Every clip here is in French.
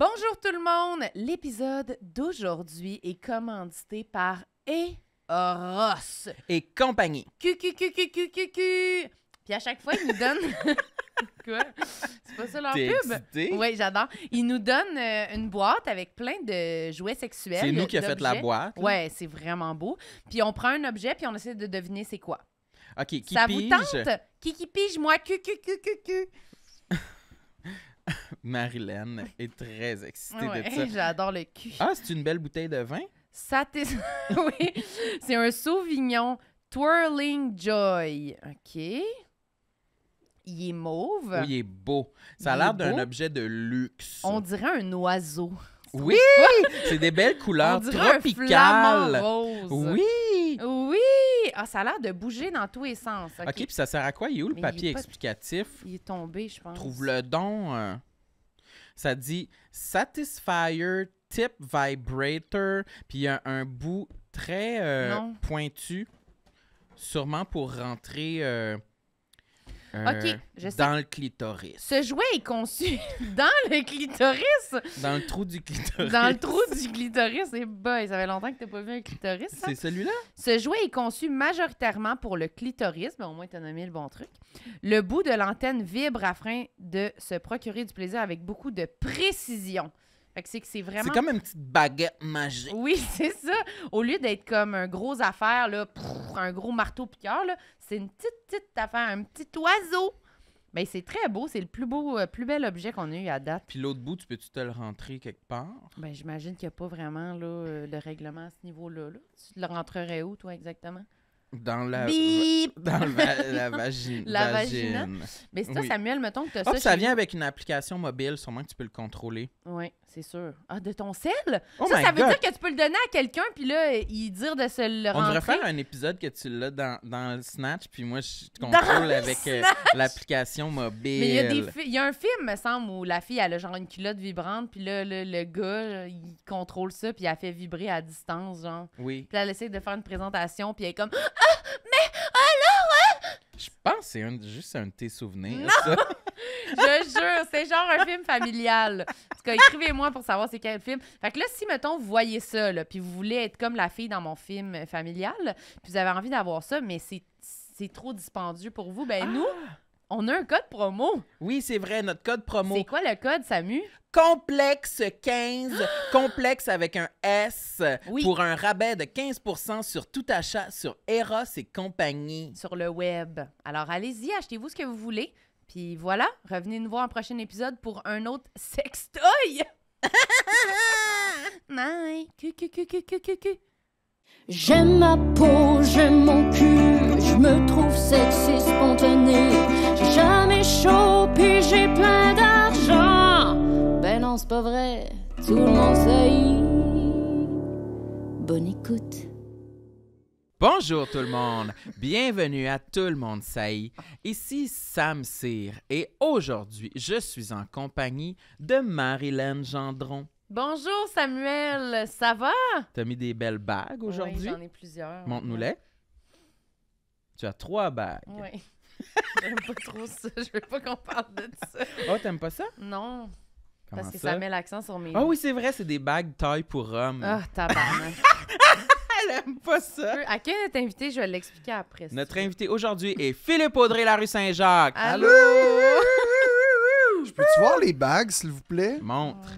Bonjour tout le monde! L'épisode d'aujourd'hui est commandité par Eros. Et compagnie. QQQQQQQ. Puis à chaque fois, ils nous donnent. Quoi? C'est pas ça leur pub? Oui, j'adore. Ils nous donnent euh, une boîte avec plein de jouets sexuels. C'est nous qui avons fait la boîte. Ouais, c'est vraiment beau. Puis on prend un objet, puis on essaie de deviner c'est quoi. OK, qui ça vous tente? Qui qui pige, moi? q Marilyn est très excitée de ça. J'adore le cul. Ah, c'est une belle bouteille de vin? Ça oui, c'est un Sauvignon Twirling Joy. OK. Il est mauve. il est beau. Ça a l'air d'un objet de luxe. On dirait un oiseau. Oui, c'est des belles couleurs tropicales. rose. Oui. Oui. Ah, ça a l'air de bouger dans tous les sens. OK, puis ça sert à quoi? Il est où le papier explicatif? Il est tombé, je pense. Trouve le don. Euh. Ça dit Satisfier Tip Vibrator. Puis il y a un bout très euh, pointu, sûrement pour rentrer. Euh, euh, OK, je sais. Dans le clitoris. Ce jouet est conçu dans le clitoris. Dans le trou du clitoris. Dans le trou du clitoris. Et eh boy, ça fait longtemps que t'as pas vu un clitoris. Hein? C'est celui-là? Ce jouet est conçu majoritairement pour le clitoris. au moins, t'as nommé le bon truc. Le bout de l'antenne vibre afin de se procurer du plaisir avec beaucoup de précision c'est vraiment. C'est comme une petite baguette magique. Oui, c'est ça. Au lieu d'être comme un gros affaire, là, un gros marteau piqueur, là, c'est une petite, petite affaire, un petit oiseau. Ben, c'est très beau. C'est le plus beau, euh, plus bel objet qu'on a eu à date. Puis l'autre bout, tu peux-tu te le rentrer quelque part? Ben, j'imagine qu'il n'y a pas vraiment là, euh, de règlement à ce niveau-là. Tu le rentrerais où, toi, exactement? Dans la, Bip! dans la, la La Mais c'est ça, Samuel, mettons que tu as ça. ça vient avec une application mobile, sûrement que tu peux le contrôler. Ouais, c'est sûr. Ah, de ton sel? Oh ça, ça veut dire que tu peux le donner à quelqu'un, puis là, il dire de se le rendre. On devrait faire un épisode que tu l'as dans, dans le Snatch, puis moi, je contrôle avec euh, l'application mobile. Mais il y, a un film, me semble, où la fille, elle a genre une culotte vibrante, puis là, le, le gars, il contrôle ça, puis elle fait vibrer à distance, genre. Oui. Puis elle essaie de faire une présentation, puis elle est comme « Ah, mais alors, hein Je pense que c'est juste un de tes souvenirs, ça. Je jure, c'est genre un film familial. En tout cas, écrivez-moi pour savoir c'est quel film. Fait que là, si, mettons, vous voyez ça, puis vous voulez être comme la fille dans mon film familial, puis vous avez envie d'avoir ça, mais c'est trop dispendieux pour vous, ben nous, ah! on a un code promo. Oui, c'est vrai, notre code promo. C'est quoi le code, Samu? Complexe 15, complexe avec un S, pour un rabais de 15 sur tout achat sur Eros et compagnie. Sur le web. Alors allez-y, achetez-vous ce que vous voulez. Puis voilà, revenez nous voir en prochain épisode pour un autre sextoy. J'aime ma peau, j'aime mon cul, je me trouve sexy spontané. J'ai jamais chaud, puis j'ai plein d'argent. Ben non, c'est pas vrai, tout le monde sait. Bonne écoute. Bonjour tout le monde, bienvenue à Tout le monde Saï. Ici Sam Cyr et aujourd'hui, je suis en compagnie de Marilyn Gendron. Bonjour Samuel, ça va? T'as mis des belles bagues aujourd'hui? Oui, j'en ai plusieurs. Montre-nous-les. Tu as trois bagues. Oui. J'aime pas trop ça, je veux pas qu'on parle de ça. Oh, t'aimes pas ça? Non. Comment parce que ça? met l'accent sur mes. Ah oui, c'est vrai, c'est des bagues taille pour homme. Ah, oh, tabarnak. elle aime pas ça. À qui est invité, je vais l'expliquer après. Notre invité aujourd'hui est Philippe Audrey, la rue Saint-Jacques. Allô? Je peux-tu voir les bagues, s'il vous plaît? Montre.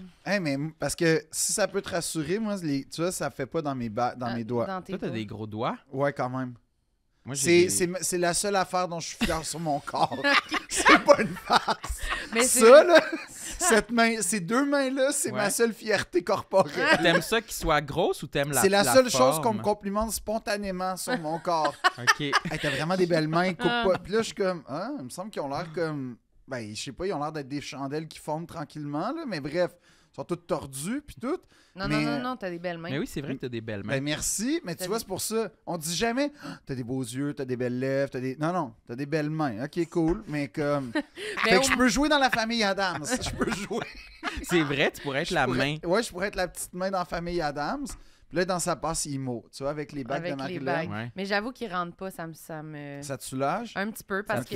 mais parce que si ça peut te rassurer, moi, tu vois, ça fait pas dans mes, dans, mes doigts. Toi, t'as des gros doigts? Ouais, quand même. C'est la seule affaire dont je suis fier sur mon corps. c'est pas une farce. Mais ça, là, cette main, ces deux mains-là, c'est ma seule fierté corporelle. T'aimes ça qu'ils soit grosse ou t'aimes la C'est la, seule chose qu'on me complimente spontanément sur mon corps. OK. T'as vraiment des belles mains, coupe ah. Puis là, je suis comme, hein, il me semble qu'ils ont l'air comme. Ben, je sais pas, ils ont l'air d'être des chandelles qui fondent tranquillement, là, mais bref sont toutes tordues, puis tout. Non, mais... non, non, non, t'as des belles mains. Mais oui, c'est vrai que t'as des belles mains. Ben, merci, mais tu vois, c'est pour ça. On dit jamais, tu ah, t'as des beaux yeux, t'as des belles lèvres, t'as des. Non, non, t'as des belles mains. Ok, cool, mais comme. Ben, je peux jouer dans la famille Adams. Je peux jouer. c'est vrai, tu pourrais être la main. Ouais, je pourrais être la petite main dans la famille Adams. Puis là, dans sa passe IMO, tu vois, avec les bagues de marie ouais. Mais j'avoue qu'il rentre pas, ça me. Ça, me... te soulage? Un petit peu parce que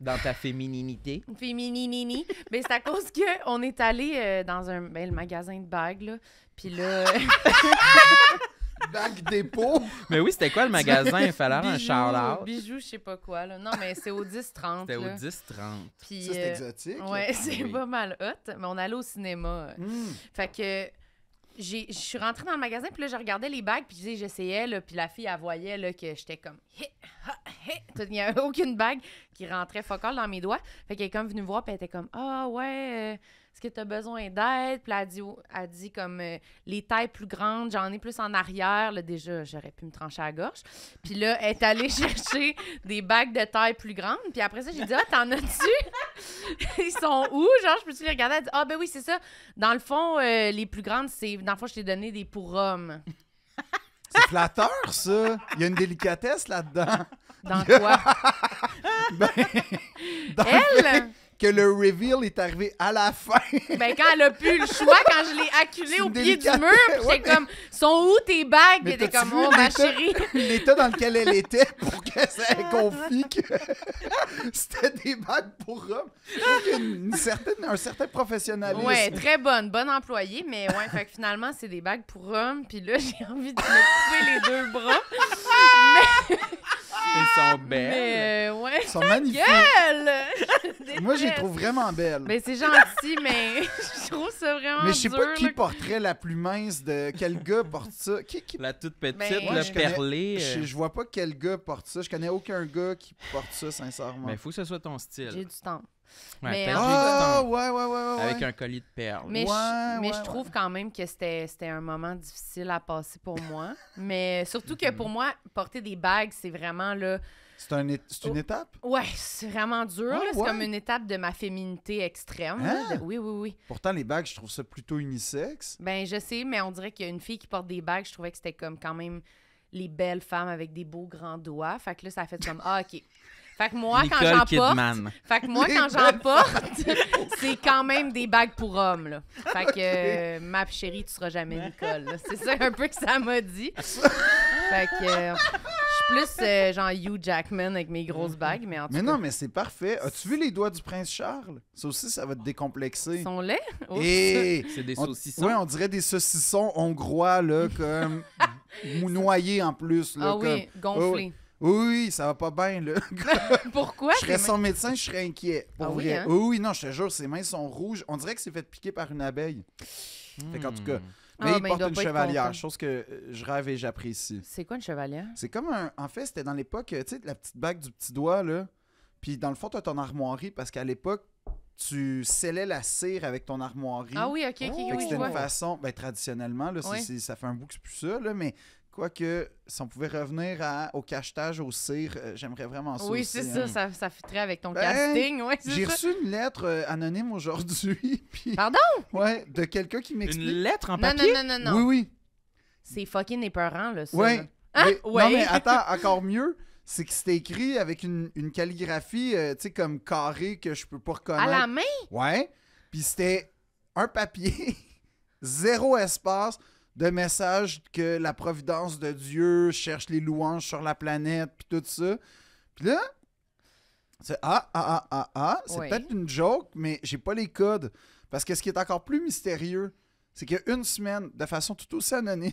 dans ta fémininité. Fémininini. Mais c'est à cause que on est allé euh, dans un ben, le magasin de bagues, là. Puis là. Bague dépôt. Mais oui, c'était quoi le magasin? Il fallait un shout-out. Bijoux, je sais pas quoi. Là. Non, mais c'est au 10-30. C'était au 10-30. Puis, Ça, c'est euh, exotique. Ouais, c'est ah pas mal hot. Mais on allait au cinéma. Hmm. Fait que je suis rentrée dans le magasin, puis là, je regardais les bagues, puis j'essayais, là, puis la fille, elle voyait là, que j'étais comme hé, ha, Il n'y avait aucune bague qui rentrait focal dans mes doigts. Fait qu'elle est comme venue me voir, puis elle était comme Ah, ouais, euh, est-ce que tu as besoin d'aide? Puis elle a dit comme euh, les tailles plus grandes, j'en ai plus en arrière. Là, déjà, j'aurais pu me trancher à la gorge. Puis là, elle est allée chercher des bagues de taille plus grande. Puis après ça, j'ai dit Ah, t'en as-tu? ils sont où? Genre, je peux-tu les regarder? Elle dit, ah, ben oui, c'est ça. Dans le fond, euh, les plus grandes, c'est. Dans le fond, je t'ai donné des pour hommes. C'est flatteur, ça. Il y a une délicatesse là-dedans. Dans quoi? Ben, Elle? que le reveal est arrivé à la fin. ben, quand elle a plus le choix, quand je l'ai acculé au pied du mur, c'est comme, sont où tes bagues? Mais t'es comme, oh, ma chérie. L'état dans lequel elle était pour que ça ait ah. confie que c'était des bagues pour hommes. Une, certaine, un certain professionnalisme. Ouais, très bonne, bonne employée, mais ouais, fait que finalement, c'est des bagues pour hommes. Puis là, j'ai envie de me couper les deux bras. mais. Ils sont ah, belles. ouais. Ils sont magnifiques. Moi, je les trouve vraiment belles. Mais c'est gentil, mais je trouve ça vraiment Mais je sais pas qui porterait la plus mince de... Quel gars porte ça? La toute petite, ben, le perlé. Euh. Je, vois pas quel gars porte ça. Je connais aucun gars qui porte ça, sincèrement. Mais faut que ce soit ton style. J'ai du temps. Avec un collier de perles. Mais, je, trouve quand même que c'était un moment difficile à passer pour moi. mais surtout que pour moi, porter des bagues, c'est vraiment là. C'est une oh. étape? Ouais, c'est vraiment dur. c'est comme une étape de ma féminité extrême. Hein? Oui, oui, oui. Pourtant, les bagues, je trouve ça plutôt unisexe. Ben, je sais, mais on dirait qu'il y a une fille qui porte des bagues, je trouvais que c'était comme quand même les belles femmes avec des beaux grands doigts. Fait que là, ça fait comme, ah, OK, fait que moi, quand j'en porte, fait que moi, quand j'en porte, c'est quand même des bagues pour hommes, là. Fait que, euh, ma chérie, tu seras jamais Nicole, C'est ça un peu que ça m'a dit. Fait que, euh, je suis plus euh, genre Hugh Jackman avec mes grosses mhm. bagues, mais en tout Mais non, mais c'est parfait. As-tu vu les doigts du prince Charles? Ça aussi, ça va te décomplexer. Ils Sont laids? C'est des saucissons. Oui, on dirait des saucissons hongrois, là, comme noyés en plus. Là, ah comme... oui, gonflés. Oui, ça va pas bien, là. Pourquoi? Je serais sans médecin, je serais inquiet. Ah pour vrai. Hein? Oui, non, je te jure, ses mains sont rouges. On dirait que c'est fait piquer par une abeille. Fait en tout cas. Hmm. Ah, mais il porte une chevalière, chose que euh, je rêve et j'apprécie. C'est quoi une chevalière? C'est comme un. En fait, c'était dans l'époque, euh, tu sais, la petite bague du petit doigt, là. Puis dans le fond, as ton armoirie parce qu'à l'époque, tu scellais la cire avec ton armoirie. Ah oui, ok, ok, oui, C'était une façon, ben, traditionnellement, là, ça fait un bout que c'est plus ça, là, mais Quoique, si on pouvait revenir au cachetage au cire, euh, j'aimerais vraiment ça. Oui, c'est ça, hein. ça, ça avec ton ben, casting. J'ai reçu une lettre euh, anonyme aujourd'hui. Pardon? Oui, de quelqu'un qui m'explique. Une lettre en papier? Non, non, non, non. Oui, oui. C'est fucking épeurant, là, ça. Oui. ouais. Ah, non, mais attends, encore mieux c'est que c'était écrit avec une, calligraphie, euh, tu sais, comme carré que je peux pas reconnaître. À la main? Ouais. Puis c'était un papier, zéro espace, de messages que la providence de Dieu cherche les louanges sur la planète, puis tout ça. Puis là, c'est ah, ah, ah, ah, ah, ah c'est peut-être une joke, mais j'ai pas les codes. Parce que ce qui est encore plus mystérieux, c'est qu'il y a une semaine, de façon tout aussi anonyme,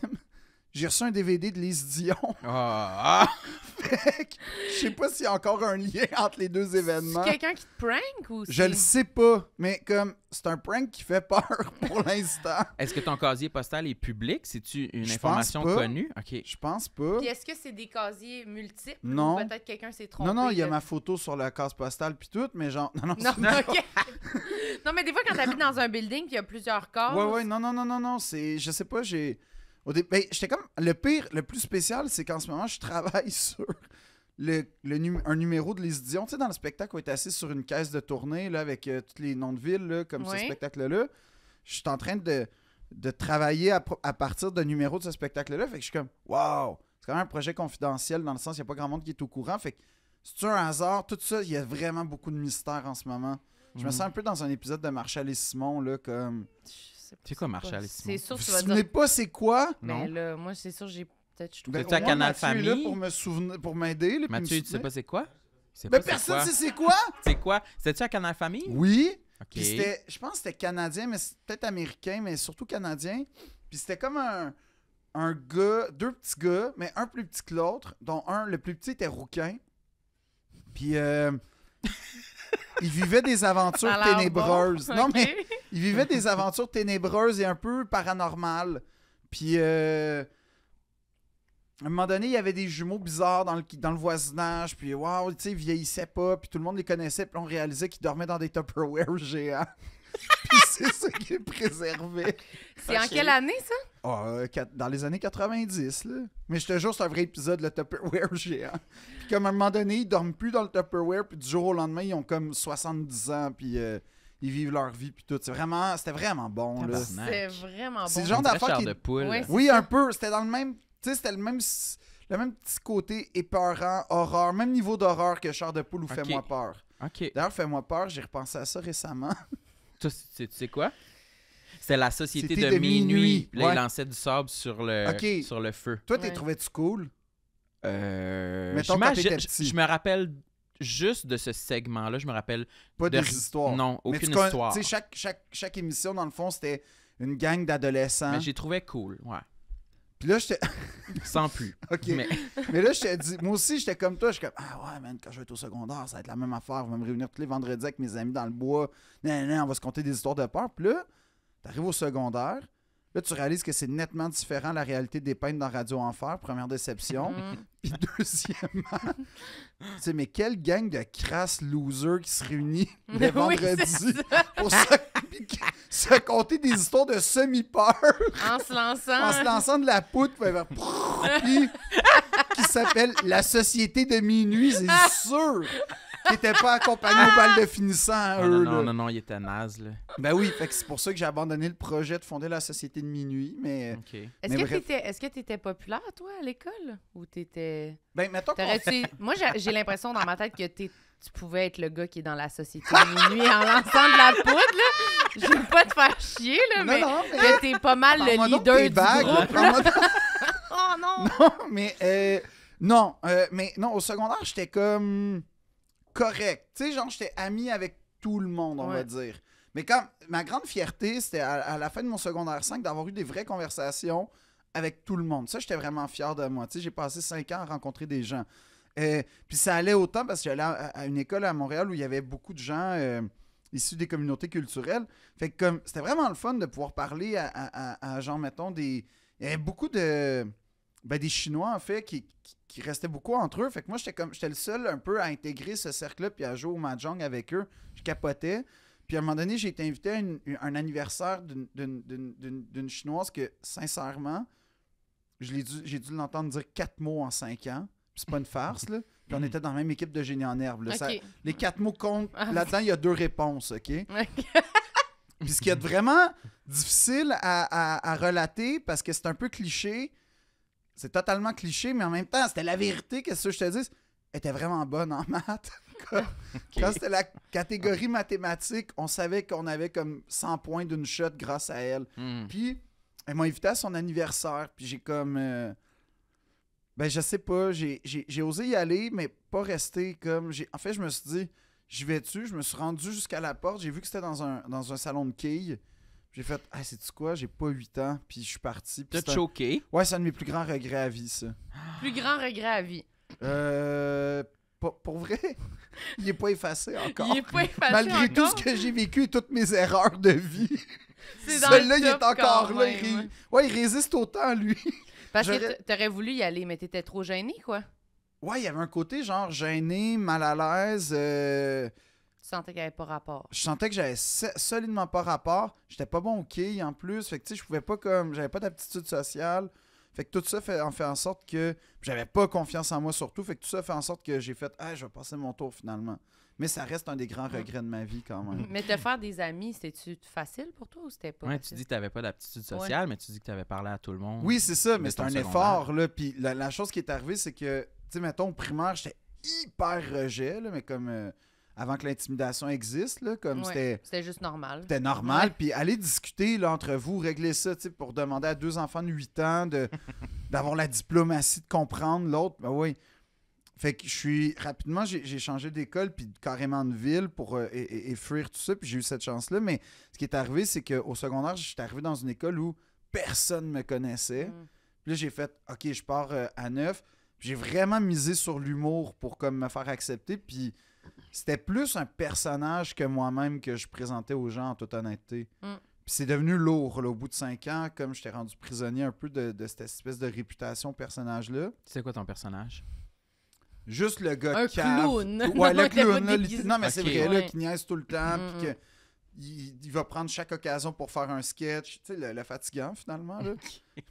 j'ai reçu un DVD de Lise Dion. Ah, ah. fait que je sais pas s'il y a encore un lien entre les deux événements. C'est quelqu'un qui te prank ou Je le sais pas, mais comme c'est un prank qui fait peur pour l'instant. est-ce que ton casier postal est public? C'est-tu une information connue? OK. Je pense pas. Puis est-ce que c'est des casiers multiples? Non. peut-être quelqu'un s'est trompé. Non, non, il y a ma photo sur la case postale puis tout, mais genre. Non, non, non, non, non mais des fois, quand t'habites dans un building, il y a plusieurs cases. Ouais, ouais, non, non, non, non, non. C'est... Je sais pas, j'ai. Ben, comme. Le pire, le plus spécial, c'est qu'en ce moment, je travaille sur le, un numéro de Les Tu sais, dans le spectacle, on est assis sur une caisse de tournée là, avec euh, tous les noms de villes, là, comme ce spectacle-là. Je suis en train de, de travailler à, partir d'un numéro de ce spectacle-là. Fait que je suis comme, waouh, c'est quand même un projet confidentiel dans le sens, il n'y a pas grand monde qui est au courant. Fait que c'est un hasard, tout ça, il y a vraiment beaucoup de mystères en ce moment. Je me mhm. sens un peu dans un épisode de Marshall et Simon, là, comme. C'est quoi Marshall C'est sûr tu vas Vous pas c'est quoi? Ben non. Mais là, moi, c'est sûr, j'ai peut-être. je tu à Canal pour m'aider. Mathieu, tu sais pas c'est quoi? Personne ne personne sait c'est quoi? C'est quoi? C'était-tu à Canal Famille? Oui. je pense que c'était canadien, mais peut-être américain, mais surtout canadien. Puis c'était comme un, un gars, deux petits gars, mais un plus petit que l'autre, dont un, le plus petit était rouquin. Puis euh, il vivait des aventures ténébreuses. Non, mais il vivait des aventures ténébreuses et un peu paranormales. Puis, euh, à un moment donné, il y avait des jumeaux bizarres dans le, dans le voisinage. Puis, waouh, tu sais, vieillissaient pas. Puis tout le monde les connaissait. Puis on réalisait qu'ils dormaient dans des Tupperware géants. c'est ça qui est préservé. C'est en quelle année, ça? Ah, euh, dans les années 90, Mais je te jure, c'est un vrai épisode, le Tupperware géant. Puis comme à un moment donné, ils dorment plus dans le Tupperware, puis du jour au lendemain, ils ont comme 70 ans, puis euh, ils vivent leur vie, puis tout. vraiment, c'était vraiment bon, là. C'était vraiment bon. C'est le genre d'affaire de poule. oui, un peu. C'était dans le même... Tu c'était le même... Le même petit côté épeurant, horreur, même niveau d'horreur que Char de poule ou Fais-moi peur. D'ailleurs, Fais-moi peur, j'ai repensé à ça récemment. tu sais quoi? c'est la société de, minuit. Là, ils du sable sur le, sur le feu. Toi, t'es trouvé-tu cool? Euh, je, me rappelle juste de ce segment-là. Je me rappelle. Pas d'histoire. Non, aucune histoire. Chaque, chaque, chaque émission, dans le fond, c'était une gang d'adolescents. Mais j'ai trouvé cool, ouais. Puis là, j'étais. Sans plus. OK. Mais... mais là, j'étais dit, moi aussi, j'étais comme toi. suis comme, ah ouais, man, quand je vais être au secondaire, ça va être la même affaire. On va me réunir tous les vendredis avec mes amis dans le bois. Non, non, on va se compter des histoires de peur. Puis là, t'arrives au secondaire, Là, tu réalises que c'est nettement différent la réalité des peintres dans Radio Enfer, première déception. Mhm. Puis deuxièmement, tu sais, mais quelle gang de crasse losers qui se réunit le vendredi pour se, compter des histoires de semi-peur. En se lançant. en se lançant de la poudre. qui s'appelle La Société de Minuit, c'est sûr qui n'étaient pas accompagné au bal de finissant, ah, non, Non, non, il était naze. là. Ben oui, fait que c'est pour ça que j'ai abandonné le projet de fonder la société de minuit, mais... Est-ce que t'étais populaire, toi, à l'école? Ou t'étais... Ben, mettons tu... Moi, j'ai l'impression dans ma tête que tu pouvais être le gars qui est dans la société de minuit en lançant de la poudre, là. Je veux pas te faire chier, là, mais, que t'es pas mal le leader du groupe, oh non! Non, mais... Euh, non, euh, mais non, au secondaire, j'étais comme correct. Tu sais, genre, j'étais ami avec tout le monde, on va dire. Mais quand ma grande fierté, c'était à, la fin de mon secondaire 5 d'avoir eu des vraies conversations avec tout le monde. Ça, j'étais vraiment fier de moi. Tu sais, j'ai passé 5 ans à rencontrer des gens. et euh, puis ça allait autant parce que j'allais à, une école à Montréal où il y avait beaucoup de gens euh, issus des communautés culturelles. Fait que comme c'était vraiment le fun de pouvoir parler à, à, genre, mettons, des. Il y avait beaucoup de ben, des Chinois, en fait, qui, qui, restaient beaucoup entre eux. Fait que moi, j'étais comme j'étais le seul un peu à intégrer ce cercle-là puis à jouer au Mahjong avec eux. Je capotais. Puis à un moment donné, j'ai été invité à un anniversaire d'une Chinoise que, sincèrement, j'ai dû, l'entendre dire quatre mots en cinq ans. c'est pas une farce, là. Puis on mm. était dans la même équipe de génie en herbe. les quatre mots comptent. Ah. Là-dedans, il y a deux réponses, OK? Puis ce qui est vraiment difficile à relater, parce que c'est un peu cliché, c'est totalement cliché, mais en même temps, c'était la vérité, qu'est-ce que je te dis? Elle était vraiment bonne en maths. Quand, c'était la catégorie mathématique, on savait qu'on avait comme 100 points d'une shot grâce à elle. Hmm. Puis, elle m'a invité à son anniversaire, puis j'ai comme... Euh, ben, je sais pas, j'ai osé y aller, mais pas rester comme... En fait, je me suis dit, j'y vais-tu? Je me suis rendu jusqu'à la porte, j'ai vu que c'était dans un, dans un salon de quilles. J'ai fait, ah, c'est-tu quoi? J'ai pas 8 ans, puis je suis parti. T'as choqué? Ouais, c'est un de mes plus grands regrets à vie, ça. Plus grand regret à vie. Euh. Pour, vrai, il est pas effacé encore. Il est pas effacé Malgré tout ce que j'ai vécu et toutes mes erreurs de vie. Celui-là, il est encore là. Ouais. il résiste autant, lui. Parce que t'aurais voulu y aller, mais t'étais trop gêné, quoi. Ouais, il y avait un côté genre gêné, mal à l'aise. Euh, tu sentais qu'il n'y avait pas rapport. Je sentais que j'avais solidement pas rapport. J'étais pas bon au quai, en plus. Fait que je pouvais pas comme. J'avais pas d'aptitude sociale. Fait que tout ça fait, en fait en sorte que j'avais pas confiance en moi surtout. Fait que tout ça fait en sorte que j'ai fait Ah, je vais passer mon tour finalement. Mais ça reste un des grands mm. regrets de ma vie quand même. Mais te faire des amis, c'était-tu facile pour toi ou c'était pas? tu dis que tu n'avais pas d'aptitude sociale, mais tu dis que tu avais parlé à tout le monde. Oui, c'est ça, mais c'est un effort. Là, puis la, chose qui est arrivée, c'est que, tu sais, mettons, au primaire, j'étais hyper rejet, mais comme. Euh, avant que l'intimidation existe, là, comme c'était. C'était juste normal. C'était normal. Puis allez discuter là, entre vous, régler ça, pour demander à deux enfants de 8 ans d'avoir la diplomatie de comprendre l'autre. Ben oui. Fait que je suis. Rapidement, j'ai, changé d'école, puis carrément de ville pour euh, tout ça, puis j'ai eu cette chance-là. Mais ce qui est arrivé, c'est qu'au secondaire, j'étais arrivé dans une école où personne ne me connaissait. Mm. Puis là, j'ai fait OK, je pars euh, à neuf. J'ai vraiment misé sur l'humour pour comme me faire accepter. Puis c'était plus un personnage que moi-même que je présentais aux gens en toute honnêteté. Mm. Puis c'est devenu lourd, là, au bout de cinq ans, comme j'étais rendu prisonnier un peu de, cette espèce de réputation personnage-là. C'est quoi ton personnage? Juste le gars un clown. Ouais, le clown. Là, non, mais c'est vrai, là, qui niaise tout le temps, puis que... Il, va prendre chaque occasion pour faire un sketch. Tu sais, le, le fatigant, finalement. Là.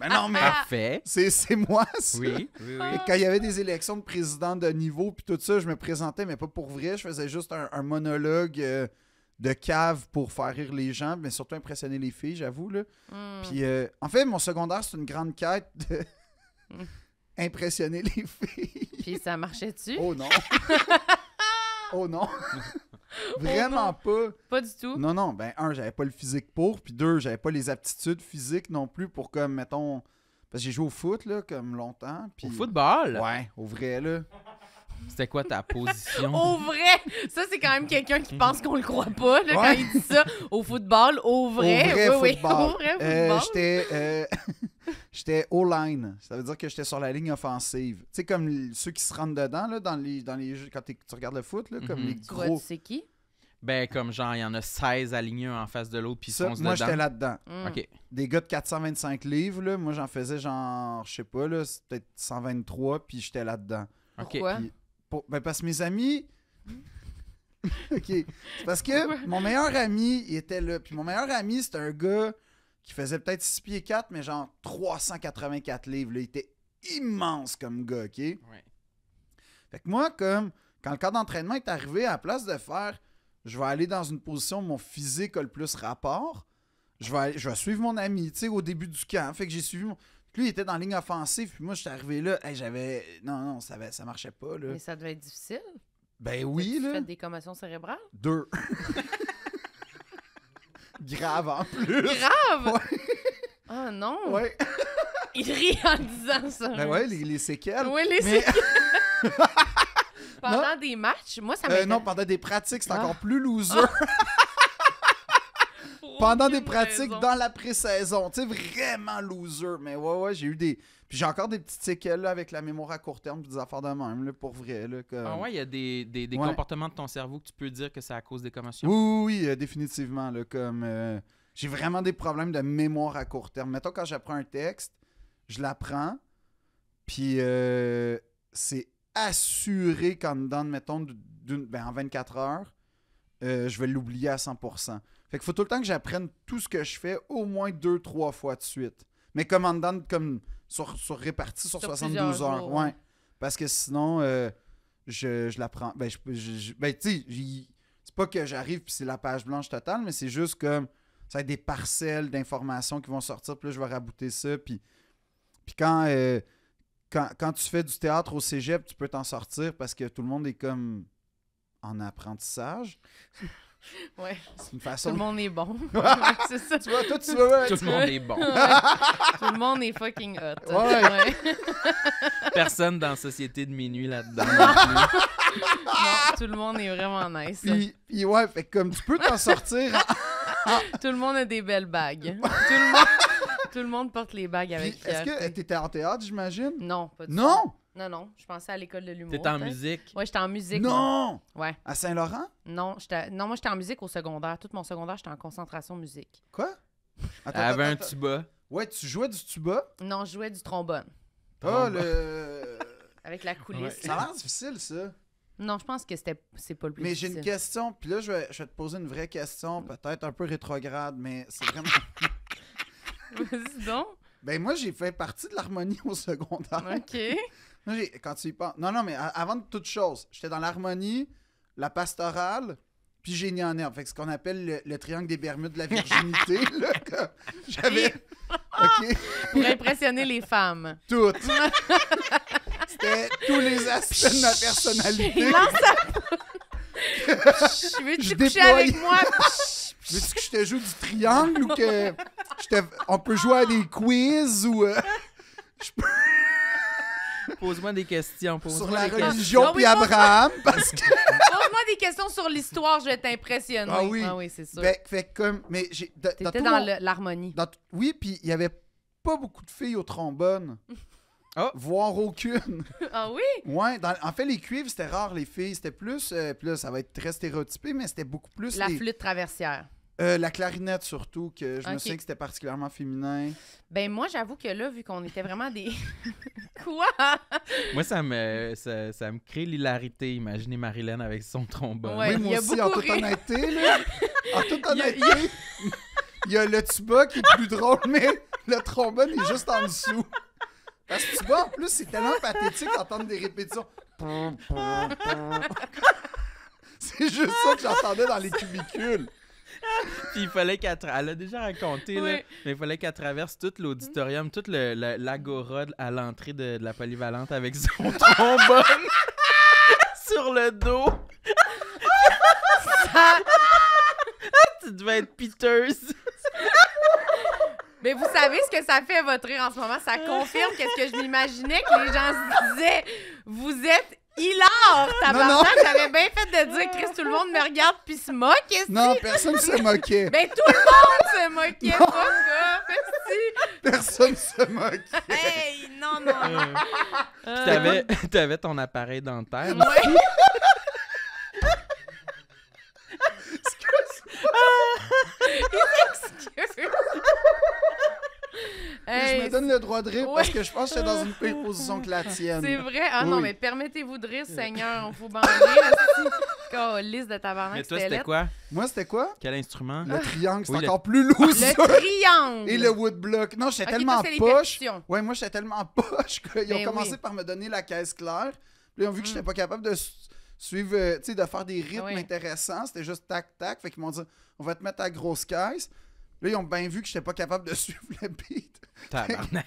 Ben non, ah, ah. Parfait. C'est, moi, Oui, oui, Et quand il y avait des élections de président de niveau, puis tout ça, je me présentais, mais pas pour vrai. Je faisais juste un, monologue. Euh, de cave pour faire rire les gens, mais surtout impressionner les filles, j'avoue. Là. Hmm. Puis, euh, en fait, mon secondaire, c'est une grande quête de hmm. impressionner les filles. Puis ça marchait-tu? Oh non! Oh non! Vraiment oh pas. Pas du tout. Non, non, ben un, j'avais pas le physique pour, puis deux, j'avais pas les aptitudes physiques non plus pour comme, mettons. Parce que j'ai joué au foot, là, comme longtemps. Puis... Au football? Ouais, au vrai, là. C'était quoi ta position? au vrai! Ça, c'est quand même quelqu'un qui pense qu'on le croit pas, là, quand il dit ça. Au football, au vrai. Au vrai oui, Oui, au vrai euh, football. Euh, J'étais. J'étais au line. Ça veut dire que j'étais sur la ligne offensive. Tu sais, comme ceux qui se rendent dedans, là, dans les, dans les quand tu regardes le foot, là, comme mhm. les gros. c'est qui? Ben, comme genre, il y en a 16 alignés en face de l'autre, puis ils sont Moi, j'étais là-dedans. Mm. OK. Des gars de 425 livres, là, moi, j'en faisais genre, je sais pas, là, peut-être 123, puis j'étais là-dedans. OK. Pourquoi? ben, parce que mes amis. ok. C'est parce que mon meilleur ami, il était là. Puis mon meilleur ami, c'était un gars qui faisait peut-être 6 pieds 4, mais genre 384 livres. Il était immense comme gars, OK? Oui. Fait que moi, comme quand le cadre d'entraînement est arrivé, à la place de faire je vais aller dans une position où mon physique a le plus rapport, je vais, je suivre mon ami, tu sais, au début du camp. Fait que j'ai suivi mon. Lui, il était dans ligne offensive, puis moi, j'étais arrivé là. j'avais. Non, non, ça, avait... ça marchait pas, là. Mais ça devait être difficile. Ben oui, là. Tu fait des commotions cérébrales? Deux. Grave en plus. Grave? Ouais. Ah non. Ouais. Il rit en disant ça. Ben ouais, les, séquelles. Oui, les séquelles. pendant des matchs, moi, ça euh, m'a. non, pendant des pratiques, c'est ah. encore plus ah. loser. pendant des pratiques dans la pré-saison. Tu sais, vraiment loser. Mais ouais, ouais, j'ai eu des, puis j'ai encore des petites séquelles avec la mémoire à court terme, des affaires de même, pour vrai. Là, Ah ouais, il y a des, comportements de ton cerveau que tu peux dire que c'est à cause des commotions. Oui, oui, euh, définitivement. Là, comme euh, J'ai vraiment des problèmes de mémoire à court terme. Mettons, quand j'apprends un texte, je l'apprends, puis euh, c'est assuré qu'en dedans, mettons, ben, en 24 heures, je vais l'oublier à 100%. Fait qu'il faut tout le temps que j'apprenne tout ce que je fais au moins deux, trois fois de suite. Mais comme en dedans, comme sur, sur, 72 heures. Parce que sinon, euh, je, je la prends. Ben, je, ben, c'est pas que j'arrive puis c'est la page blanche totale, mais c'est juste comme ça va être des parcelles d'informations qui vont sortir, puis je vais rabouter ça. Puis, puis quand, euh, quand, quand tu fais du théâtre au cégep, tu peux t'en sortir parce que tout le monde est comme en apprentissage. Ouais. Tout le monde est bon. Tu vois, Tout le monde est bon. Tout le monde est fucking hot. Ouais. Personne dans la Société de Minuit là-dedans. tout le monde est vraiment nice. Puis, ouais, fait comme tu peux t'en sortir. Tout le monde a des belles bagues. Tout le monde. Tout le monde porte les bagues avec Est-ce que t'étais en théâtre, j'imagine? Non, pas du tout. Non? Non, non, je pensais à l'école de l'humour. T'étais en musique? Ouais, j'étais en musique. Non! Ouais. À Saint-Laurent? Non, non, moi, j'étais en musique au secondaire. Tout mon secondaire, j'étais en concentration musique. Quoi? Elle avait un tuba. Ouais, tu jouais du tuba? Non, je jouais du trombone. Ah, le... Avec la coulisse. Ça a l'air difficile, ça. Non, je pense que c'était c'est pas le plus difficile. Mais j'ai une question, puis là, je vais, je vais te poser une vraie question, mm. peut-être un peu rétrograde, mais c'est vraiment... Vas-y donc. Ben moi, j'ai fait partie de l'harmonie au secondaire. OK. Non quand tu y Non, non, mais avant toute chose, j'étais dans l'harmonie, la pastorale, puis génie en herbe. Fait ce qu'on appelle le, triangle des Bermudes de la virginité, là, J'avais. OK. Pour impressionner les femmes. Toutes. C'était tous les aspects de ma personnalité. lance veux Je te coucher déploie- avec moi? Veux-tu que je te joue du triangle ou que. On peut jouer à des quiz ou. Euh, je peux. Pose-moi des questions. sur la religion puis Abraham, parce que... Pose-moi des questions sur l'histoire, je vais t'impressionner. Ah oui, ah c'est sûr. Ben, comme... Mais T'étais dans, l'harmonie. Oui, puis il y avait pas beaucoup de filles au trombone. Oh. Voire aucune. ah oui? Ouais, en fait, les cuivres, c'était rare, les filles. C'était euh, plus. ça va être très stéréotypé, mais c'était beaucoup plus. La flûte traversière. Euh, la clarinette surtout, que je me souviens que c'était particulièrement féminin. Ben moi, j'avoue que là, vu qu'on était vraiment des... Quoi? moi, ça me, ça, ça me crée l'hilarité, imaginez Marilyn avec son trombone. oui, moi aussi, en toute honnêteté, là. En toute honnêteté, il y, a... le tuba qui est plus drôle, mais le trombone est juste en dessous. Parce que tuba en plus, c'est tellement pathétique d'entendre des répétitions. c'est juste ça que j'entendais dans les cubicules. Puis il fallait qu'elle. Elle a déjà raconté, mais il fallait qu'elle traverse tout l'auditorium, toute l'agora le, à l'entrée de, la polyvalente avec son trombone sur le dos. Ça... tu devais être piteuse. Mais vous savez ce que ça fait votre rire en ce moment? Ça confirme qu'est-ce que je m'imaginais que les gens se disaient. Vous êtes il a tabarnak, j'avais bien fait de dire Chris, tout le monde me regarde puis se moque. Non, personne se moquait. Ben tout le monde se moquait, pas ça. Personne se moquait. Hey, non non. Euh. Euh. Tu avais t'avais, ton appareil dentaire. Excuse-moi. je me donne le droit de rire parce que je pense que je dans une pire position que la tienne. C'est vrai? Ah non, mais permettez-vous de rire, Seigneur. On vous bander. liste de tabarnak. Mais toi, c'était quoi? Moi, c'était quoi? Quel instrument? Le triangle, c'est encore plus lourd. Le triangle! Et le woodblock. Non, j'étais tellement poche. Ouais, moi, j'étais tellement poche qu'ils ont ben commencé par me donner la caisse claire. Puis ils ont vu que je j'étais hmm. pas capable de suivre, euh, tu sais, de faire des ah rythmes intéressants. C'était juste tac-tac. Fait qu'ils m'ont dit, on va te mettre ta grosse caisse. Là, ils ont bien vu que je pas capable de suivre le beat.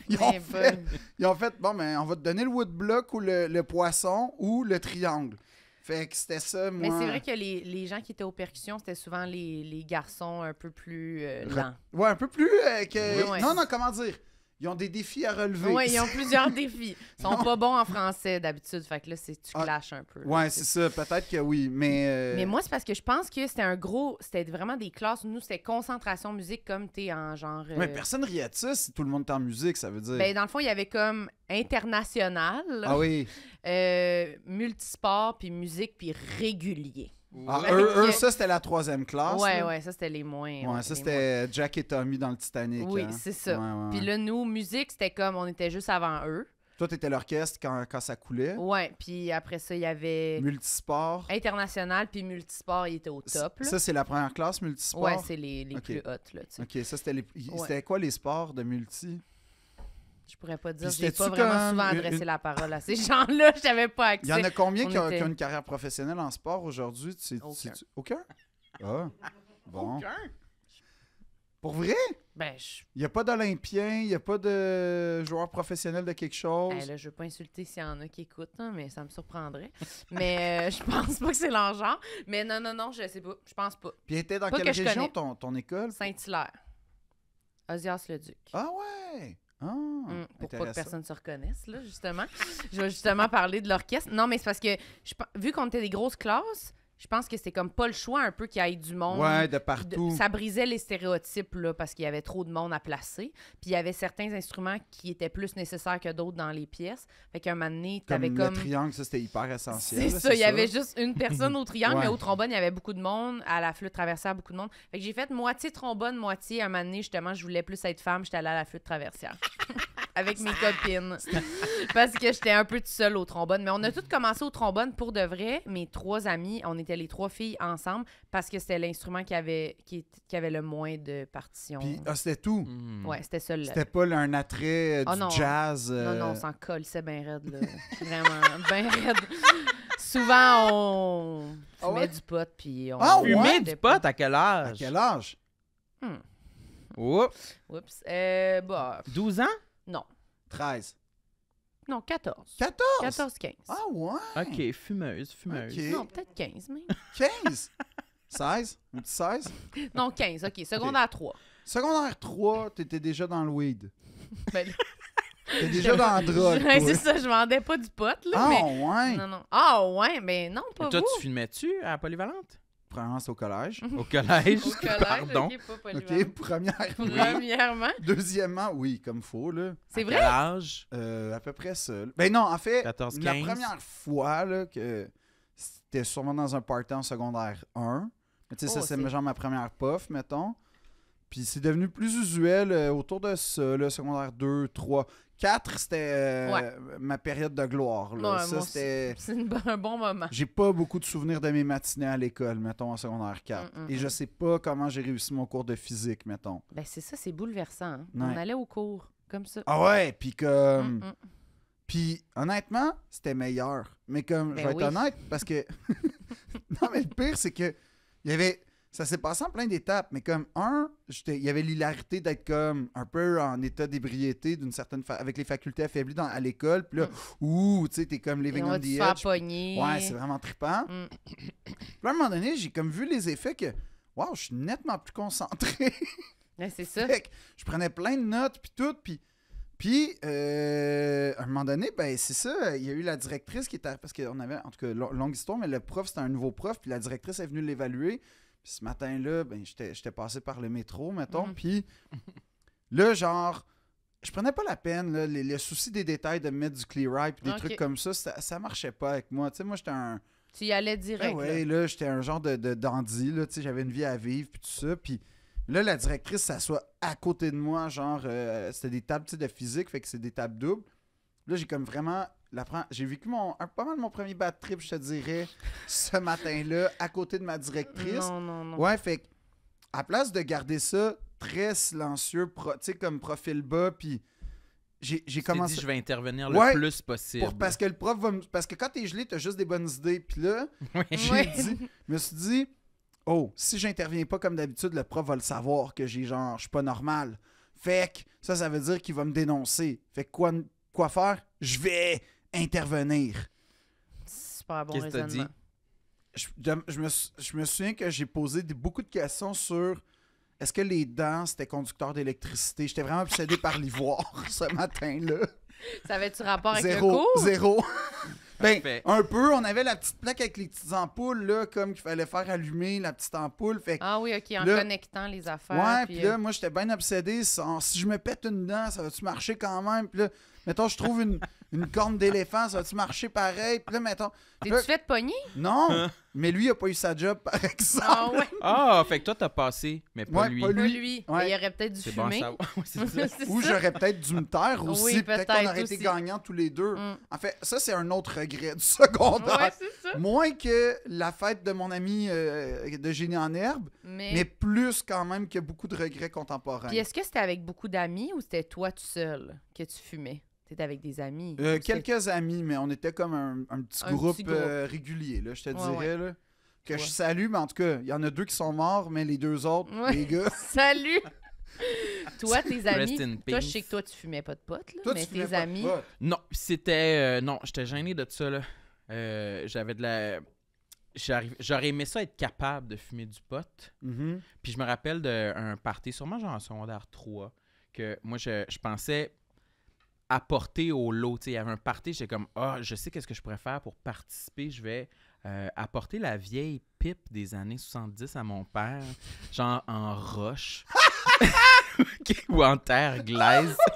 ils, ont ben, fait, ils ont fait, bon, mais ben, on va te donner le woodblock ou le, poisson ou le triangle. Fait que c'était ça, moi. Mais c'est vrai que les, gens qui étaient aux percussions, c'était souvent les, garçons un peu plus euh, lents. Ouais, un peu plus euh, que. Non, non, comment dire? Ils ont des défis à relever. Oui, ils ont plusieurs défis. Ils sont pas bons en français d'habitude. Fait que là, c'est, tu ah. clashes un peu. Oui, c'est ça. Peut-être que oui, mais... Euh, mais moi, c'est parce que je pense que c'était un gros... C'était vraiment des classes. Nous, c'était concentration musique comme tu es en genre... Mais euh, personne riait de ça si tout le monde est en musique, ça veut dire... Ben, dans le fond, il y avait comme international. Ah oui. Euh, multisport, puis musique, puis régulier. Ah, eux, ça, c'était la troisième classe. Ouais, ouais, ça, c'était les moins. Ouais, ça, c'était Jack et Tommy dans le Titanic. Oui, hein. c'est ça. puis là, nous, musique, c'était comme on était juste avant eux. Toi, t'étais l'orchestre quand, quand, ça coulait. Ouais, puis après ça, il y avait. Multisport. International, puis multisport, il était au top. Ça, c'est la première classe, multisport. Ouais, c'est les, plus hautes, là. Tu sais. Ok, ça, c'était C'était quoi les sports de multi? Je pourrais pas dire, j'ai pas vraiment souvent adressé la parole à ces gens-là, je n'avais pas accès. Il y en a combien qui, ont, une carrière professionnelle en sport aujourd'hui? Aucun. Aucun? Ah, bon. Aucun? Pour vrai? Ben, Il n'y a pas d'Olympien, il n'y a pas de joueur professionnel de quelque chose. Eh, je ne veux pas insulter s'il y en a qui écoutent, hein, mais ça me surprendrait. mais je euh, je pense pas que c'est leur Mais non, non, non, je sais pas. Je pense pas. Puis était dans quelle région ton, ton école? Saint-Hilaire. Osias le Duc. Ah ouais! Ah, hmm, pour pas que personne se reconnaisse, là, justement. je vais justement parler de l'orchestre. Non, mais c'est parce que, vu qu'on était des grosses classes, je pense que c'est comme pas le choix un peu qu'il y ait du monde. Ouais, de partout. ça brisait les stéréotypes, là, parce qu'il y avait trop de monde à placer. Puis il y avait certains instruments qui étaient plus nécessaires que d'autres dans les pièces. Fait qu'un un moment donné, t'avais comme. Le triangle, ça, c'était hyper essentiel. C'est ça, il y avait juste une personne au triangle, mais au trombone, il y avait beaucoup de monde. À la flûte traversière, beaucoup de monde. Fait que j'ai fait moitié trombone, moitié. un moment justement, je voulais plus être femme, j'étais allée à la flûte traversière. avec mes copines. Parce que j'étais un peu toute seule au trombone. Mais on a toutes commencé au trombone pour de vrai. Mes trois amis, on était les trois filles ensemble parce que c'était l'instrument qui avait, qui, avait le moins de partitions. Puis, ah, c'était tout. Hmm. Ouais, c'était ça. C'était pas un attrait euh, ah du jazz. Non, euh, non, on s'en colle, c'est bien raide. Vraiment, bien raide. Souvent, on ah met du pot. Puis on ah, du pot à quel âge? À quel âge? Hmm. Oups. Oups. Euh, 12 bah. ans? Non. 13. Non, 14. 14? 14, 15. Ah ouais? OK, fumeuse, fumeuse. Non, peut-être 15 même. 15? 16? Un petit 16? Non, 15, OK. Secondaire 3. Secondaire 3, t'étais déjà dans le weed. Ben, T'es déjà dans le drogue. c'est ça, je vendais pas du pot, là. Ah ouais? Non, non. Ah ouais, mais non, pas Toi, tu filmais-tu à Polyvalente? premièrement, au collège. au collège. au collège, pardon. OK, pas première, Premièrement. Deuxièmement, oui, comme faux, là. C'est vrai? âge euh, à peu près ça. Ben non, en fait, 14, la première fois là, que c'était sûrement dans un part secondaire 1. tu sais, ça, oh, c'est genre ma première puff, mettons. Puis c'est devenu plus usuel euh, autour de ça, le secondaire 2, 3. 4, c'était euh, ma période de gloire. C'est un bon moment. J'ai pas beaucoup de souvenirs de mes matinées à l'école, mettons, en secondaire 4. Mm, mm, Et je mm. sais pas comment j'ai réussi mon cours de physique, mettons. Ben, c'est ça, c'est bouleversant. Hein. On allait au cours, comme ça. Ah ouais, puis comme. puis honnêtement, c'était meilleur. Mais comme, ben je vais être honnête, parce que. non, mais le pire, c'est que. Il y avait ça s'est passé en plein d'étapes, mais comme un, il y avait l'hilarité d'être comme un peu en état d'ébriété d'une certaine avec les facultés affaiblies à l'école, puis là, mm. ouh, tu sais, t'es comme living on Ouais, c'est vraiment trippant. Mm. Puis à un moment donné, j'ai comme vu les effets que, waouh, je suis nettement plus concentré. c'est ça. je prenais plein de notes, puis tout, puis. Puis, euh, à un moment donné, ben, c'est ça, il y a eu la directrice qui était. Parce qu'on avait, en tout cas, longue histoire, mais le prof, c'était un nouveau prof, puis la directrice est venue l'évaluer. Puis ce matin-là, ben, j'étais passé par le métro, mettons. Mhm. Puis là, genre, je prenais pas la peine, là, le souci des détails de mettre du clear eye des trucs comme ça, ça, ça marchait pas avec moi. Tu sais, moi, j'étais un. Tu y allais direct. Ben là, j'étais un genre de, dandy, là, tu sais, j'avais une vie à vivre puis tout ça. Puis là, la directrice s'assoit à côté de moi, genre, euh, c'était des tables de physique, fait que c'est des tables doubles. Là, j'ai comme vraiment j'ai vécu mon, pas mal mon premier bad trip, je te dirais, ce matin-là, à côté de ma directrice. Ouais, fait à place de garder ça très silencieux, tu sais, comme profil bas, puis j'ai commencé. Dit, je vais intervenir le plus possible. parce que le prof va Parce que quand t'es gelé, t'as juste des bonnes idées. Puis là, je me suis dit, oh, si j'interviens pas comme d'habitude, le prof va le savoir que j'ai genre, je suis pas normal. Fait que ça, ça veut dire qu'il va me dénoncer. Fait que quoi, quoi faire? Je vais intervenir. Super bon raisonnement. Dit? Je, me, je, me, souviens que j'ai posé beaucoup de questions sur est-ce que les dents, c'était conducteur d'électricité? J'étais vraiment obsédé par l'ivoire ce matin-là. Ça avait-tu rapport avec le cours? Zéro. Ben, un peu. On avait la petite plaque avec les petites ampoules, là, comme qu'il fallait faire allumer la petite ampoule. ah oui, OK, en connectant les affaires. Ouais, puis là, euh, moi, j'étais bien obsédé. si je me pète une dent, ça va-tu marcher quand même? Puis là, mettons, je trouve une, une corne d'éléphant, ça va-tu marcher pareil? là, T'es-tu fait pogner? Non! mais lui, il a pas eu sa job, par ah exemple. Ah, fait que toi, t'as passé, mais pas lui. Pas lui. Il aurait peut-être dû fumer. Ou j'aurais peut-être dû me taire aussi. peut-être qu'on aurait été gagnants tous les deux. Mm. En fait, ça, c'est un autre regret du second Ça. Moins que la fête de mon ami euh, de Génie en herbe, mais... plus quand même que beaucoup de regrets contemporains. est-ce que c'était avec beaucoup d'amis ou c'était toi tout seul que tu fumais? c'était avec des amis. Euh, quelques amis, mais on était comme un, petit groupe, euh, régulier, là, je te dirais. Là, que je salue, mais en tout cas, il y en a deux qui sont morts, mais les deux autres, les gars. Salut! toi, tes amis. Toi, je sais que toi, tu fumais pas de potes, là, mais tes amis. non, c'était. Euh, non, j'étais gêné de ça, là. J'avais de la. J'aurais aimé ça être capable de fumer du pot. Mm-hmm. Puis je me rappelle d'un party, sûrement genre en secondaire 3, que moi, je, je pensais apporter au lot. il y avait un party, j'étais comme, ah, je sais qu'est-ce que je pourrais faire pour participer. Je vais euh, apporter la vieille pipe des années 70 à mon père, genre en roche. ou en terre glaise.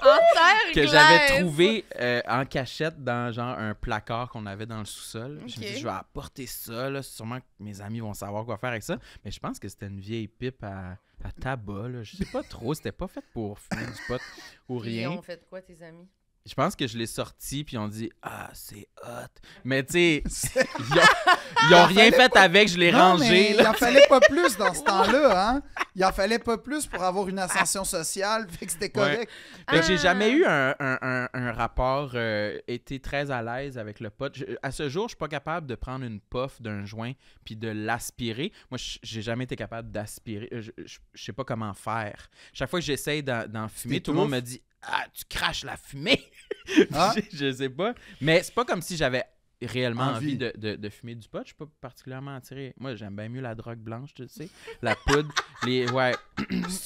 Que j'avais trouvé euh, en cachette dans genre un placard qu'on avait dans le sous-sol. Je me dis, je vais apporter ça, là. Sûrement que mes amis vont savoir quoi faire avec ça. Mais je pense que c'était une vieille pipe à, tabac, Je Je sais pas trop. C'était pas fait pour fumer du pot ou rien. Et ont fait quoi, tes amis? Je pense que je l'ai sorti, puis on dit Ah, c'est hot. Mais tu sais, ils ont, rien fait avec, je l'ai rangé. il en fallait pas plus dans ce temps-là. Hein? Il en fallait pas plus pour avoir une ascension sociale, fait que c'était correct. Ouais. j'ai ah. jamais eu un, rapport, euh, été très à l'aise avec le pote à ce jour, je suis pas capable de prendre une puff d'un joint puis de l'aspirer. Moi, j'ai jamais été capable d'aspirer. Je, sais pas comment faire. Chaque fois que j'essaye d'en fumer, tout le monde me dit ah, tu craches la fumée. Ah. je, sais pas. Mais c'est pas comme si j'avais réellement envie, de, fumer du pot. Je suis pas particulièrement attiré. Moi, j'aime bien mieux la drogue blanche, tu sais. La poudre, les. Ouais.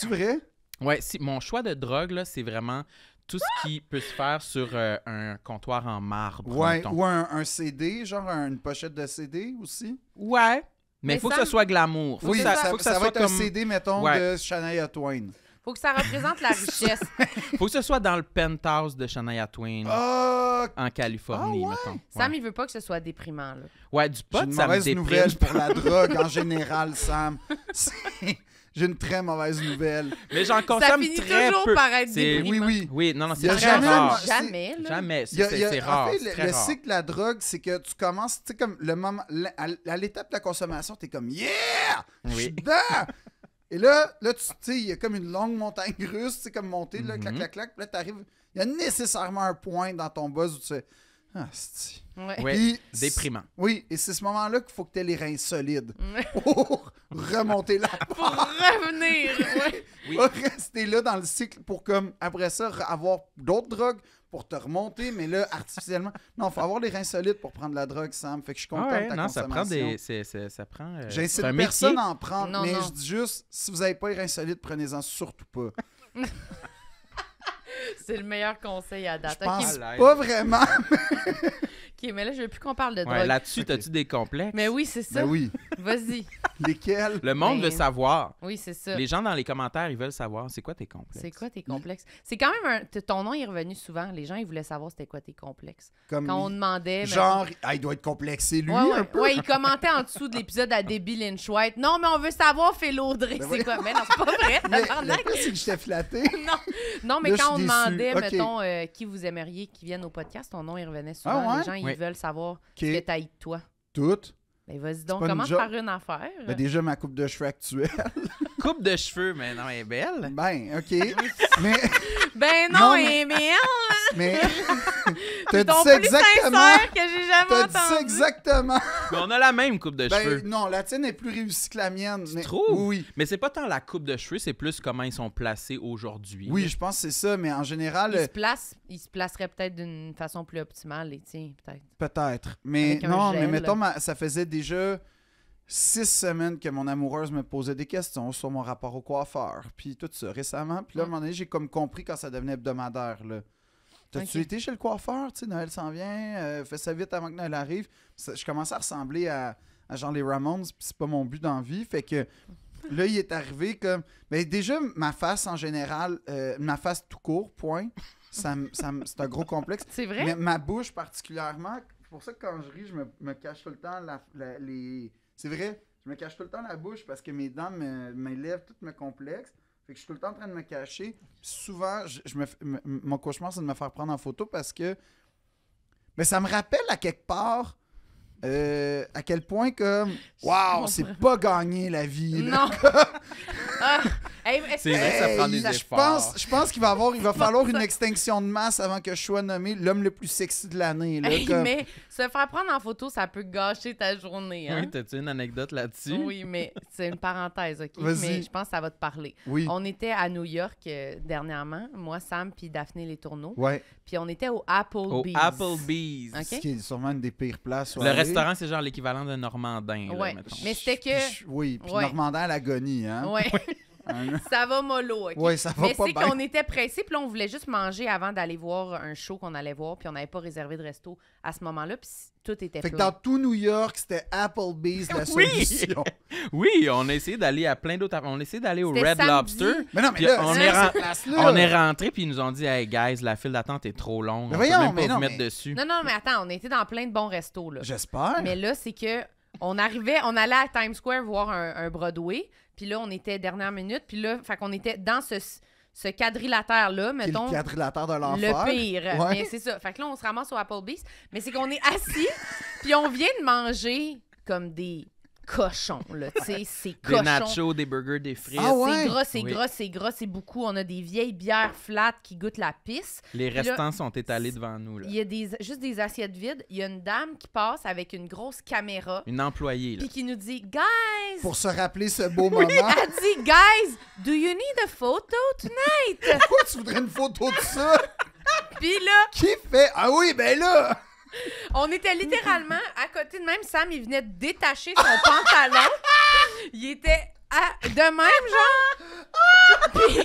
vrai? Ouais, si, mon choix de drogue, là, c'est vraiment tout ce qui peut se faire sur euh, un comptoir en marbre. ou un, CD, genre une pochette de CD aussi. Ouais. Mais il faut que ce soit glamour. oui, ça, faut que ça, va soit un CD, mettons, de Shania Twain. Faut que ça représente la richesse. Faut que ce soit dans le penthouse de Shania Twain ah, en Californie, ah, mettons. Sam, il veut pas que ce soit déprimant. Ouais, du pot, ça me déprime. nouvelle pour la drogue en général, Sam. J'ai une très mauvaise nouvelle. Mais j'en consomme très peu. ça finit toujours peu. Par être déprimant. Oui, oui. Oui, non, non, c'est jamais, rare. Jamais, Jamais, c'est rare. En fait, le, cycle de la drogue, c'est que tu commences, tu sais, comme le moment, à l'étape de la consommation, t'es comme « Yeah! Je suis dedans! » Et là, là tu sais, il y a comme une longue montagne russe, c'est comme monter là, clac, mhm. clac, clac. Puis là, t'arrives. Il y a nécessairement un point dans ton buzz où tu fais... Ah, c'est. Ouais. déprimant. Oui, et c'est ce moment-là qu'il faut que tu aies les reins solides pour remonter là Pour revenir, oui. Pour rester là dans le cycle pour, comme, après ça, avoir d'autres drogues, pour te remonter, mais là, artificiellement. Non, il faut avoir des reins solides pour prendre la drogue, Sam. Fait que je suis content ah de ta non, Ça prend des. c'est c'est ça prend. Euh, J'incite personne à en prendre, mais je dis juste, si vous n'avez pas les reins solides, prenez-en surtout pas. C'est le meilleur conseil à date. Je pense pas vraiment. mais là, je veux plus qu'on parle de drogue. Là-dessus, tu as-tu des complexes? Mais oui, c'est ça. Mais ben oui. Vas-y. Lesquels? Le monde veut ben, savoir. Oui, c'est ça. Les gens dans les commentaires, ils veulent savoir c'est quoi tes complexes. C'est quoi tes complexes? C'est quand même un... Ton nom est revenu souvent. Les gens, ils voulaient savoir c'était quoi tes complexes. quand on demandait... Ben, genre, il doit être complexé, lui, un peu. Ouais, il commentait en dessous de l'épisode à Debbie Lynch White. Non, mais on veut savoir, fais l'audrey. c'est quoi? Mais non, c'est pas vrai. mais non, mais quand on demandait, mettons, euh, qui vous aimeriez qui vienne au podcast, ton nom, il revenait souvent. Ah, les gens, veulent savoir qui ce que de toi. Toutes? Ben vas-y donc, commence par une affaire. Ben, déjà, ma coupe de cheveux actuelle. coupe de cheveux, mais non, elle est belle. Ben, OK. mais... Ben non, elle est belle. Mais... T'as dit exactement. que j'ai jamais T'as dit ça exactement. on a la même coupe de ben, cheveux. Non, la tienne est plus réussie que la mienne. mais... Oui. Mais c'est pas tant la coupe de cheveux, c'est plus comment ils sont placés aujourd'hui. Oui, je pense que c'est ça, mais en général... Ils se, se placeraient peut-être d'une façon plus optimale, les tiens, peut-être. Peut-être. Mais non, mais mettons, ça faisait déjà six semaines que mon amoureuse me posait des questions sur mon rapport au coiffeur, puis tout ça récemment. Puis là, à un mm. moment donné, j'ai comme compris quand ça devenait hebdomadaire. Là. T'as-tu été chez le coiffeur? Tu sais, Noël s'en vient, euh, fais ça vite avant que Noël arrive. je commençais à ressembler à, à genre les Ramones, puis c'est pas mon but d'envie. Fait que là, il est arrivé comme. Mais ben, déjà, ma face en général, euh, ma face tout court, point, ça, ça c'est un gros complexe. C'est vrai. Mais ma bouche particulièrement, C'est pour ça que quand je ris, je me, cache tout le temps les c'est vrai, je me cache tout le temps la bouche parce que mes dents, me, mes lèvres, tout me complexe. Fait que je suis tout le temps en train de me cacher. Souvent, je, me, mon cauchemar, c'est de me faire prendre en photo parce que. Mais ça me rappelle à quelque part. Euh, à quel point comme wow c'est pas gagné la vie non ah c'est vrai ça prend des je Pense, je pense qu'il va avoir, il va falloir une extinction de masse avant que je sois nommé l'homme le plus sexy de l'année. là Mais se faire prendre en photo, ça peut gâcher ta journée. Hein. Oui, t'as-tu une anecdote là-dessus? Oui, mais c'est une parenthèse, OK? Mais je pense que ça va te parler. Oui. On était à New York euh, dernièrement, moi, Sam, puis Daphné Les Tourneaux. Oui. Puis on était au Applebee's. Au Applebee's. Bee's. Ce qui est sûrement une des pires places. Le restaurant, c'est genre l'équivalent de Normandin. mais c'était que. oui, puis Normandin à l'agonie, hein? ça va mollo, Oui, ça va Mais c'est qu'on était pressé, puis on voulait juste manger avant d'aller voir un show qu'on allait voir, puis on n'avait pas réservé de resto à ce moment-là, puis tout était Fait que dans tout New York, c'était Applebee's la Oui! solution. Oui, on a essayé d'aller à plein d'autres. On a essayé d'aller au Red Lobster. Mais non, mais on est là On est rentré puis ils nous ont dit Hey guys, la file d'attente est trop longue. Mais même pas mettre dessus. Non, non, mais attends, on était dans plein de bons restos, là. J'espère. Mais là, c'est que on arrivait, on allait à Times Square voir un Broadway. Puis là, on était dernière minute. Puis là, fait qu'on était dans ce, ce quadrilatère-là, mettons. Le quadrilatère de l'enfer. Le pire. Mais c'est ça. Fait que là, on se ramasse au Applebee's. Mais c'est qu'on est assis, puis on vient de manger comme des cochon, là, tu sais, c'est cochon. Des nachos, des burgers, des frites. Ah C'est gras, c'est gras, c'est gras, c'est beaucoup. On a des vieilles bières flattes qui goûtent la pisse. Les restants sont étalés devant nous, là. Il y a des, juste des assiettes vides. Il y a une dame qui passe avec une grosse caméra. Une employée, là. Puis qui nous dit, guys! Pour se rappeler ce beau moment. Oui, elle dit, guys, do you need a photo tonight? Pourquoi tu voudrais une photo de ça? Puis là... Qui fait? Ah oui, ben là... On était littéralement à côté de même. Sam, il venait de détacher son pantalon. Il était à... de même, genre.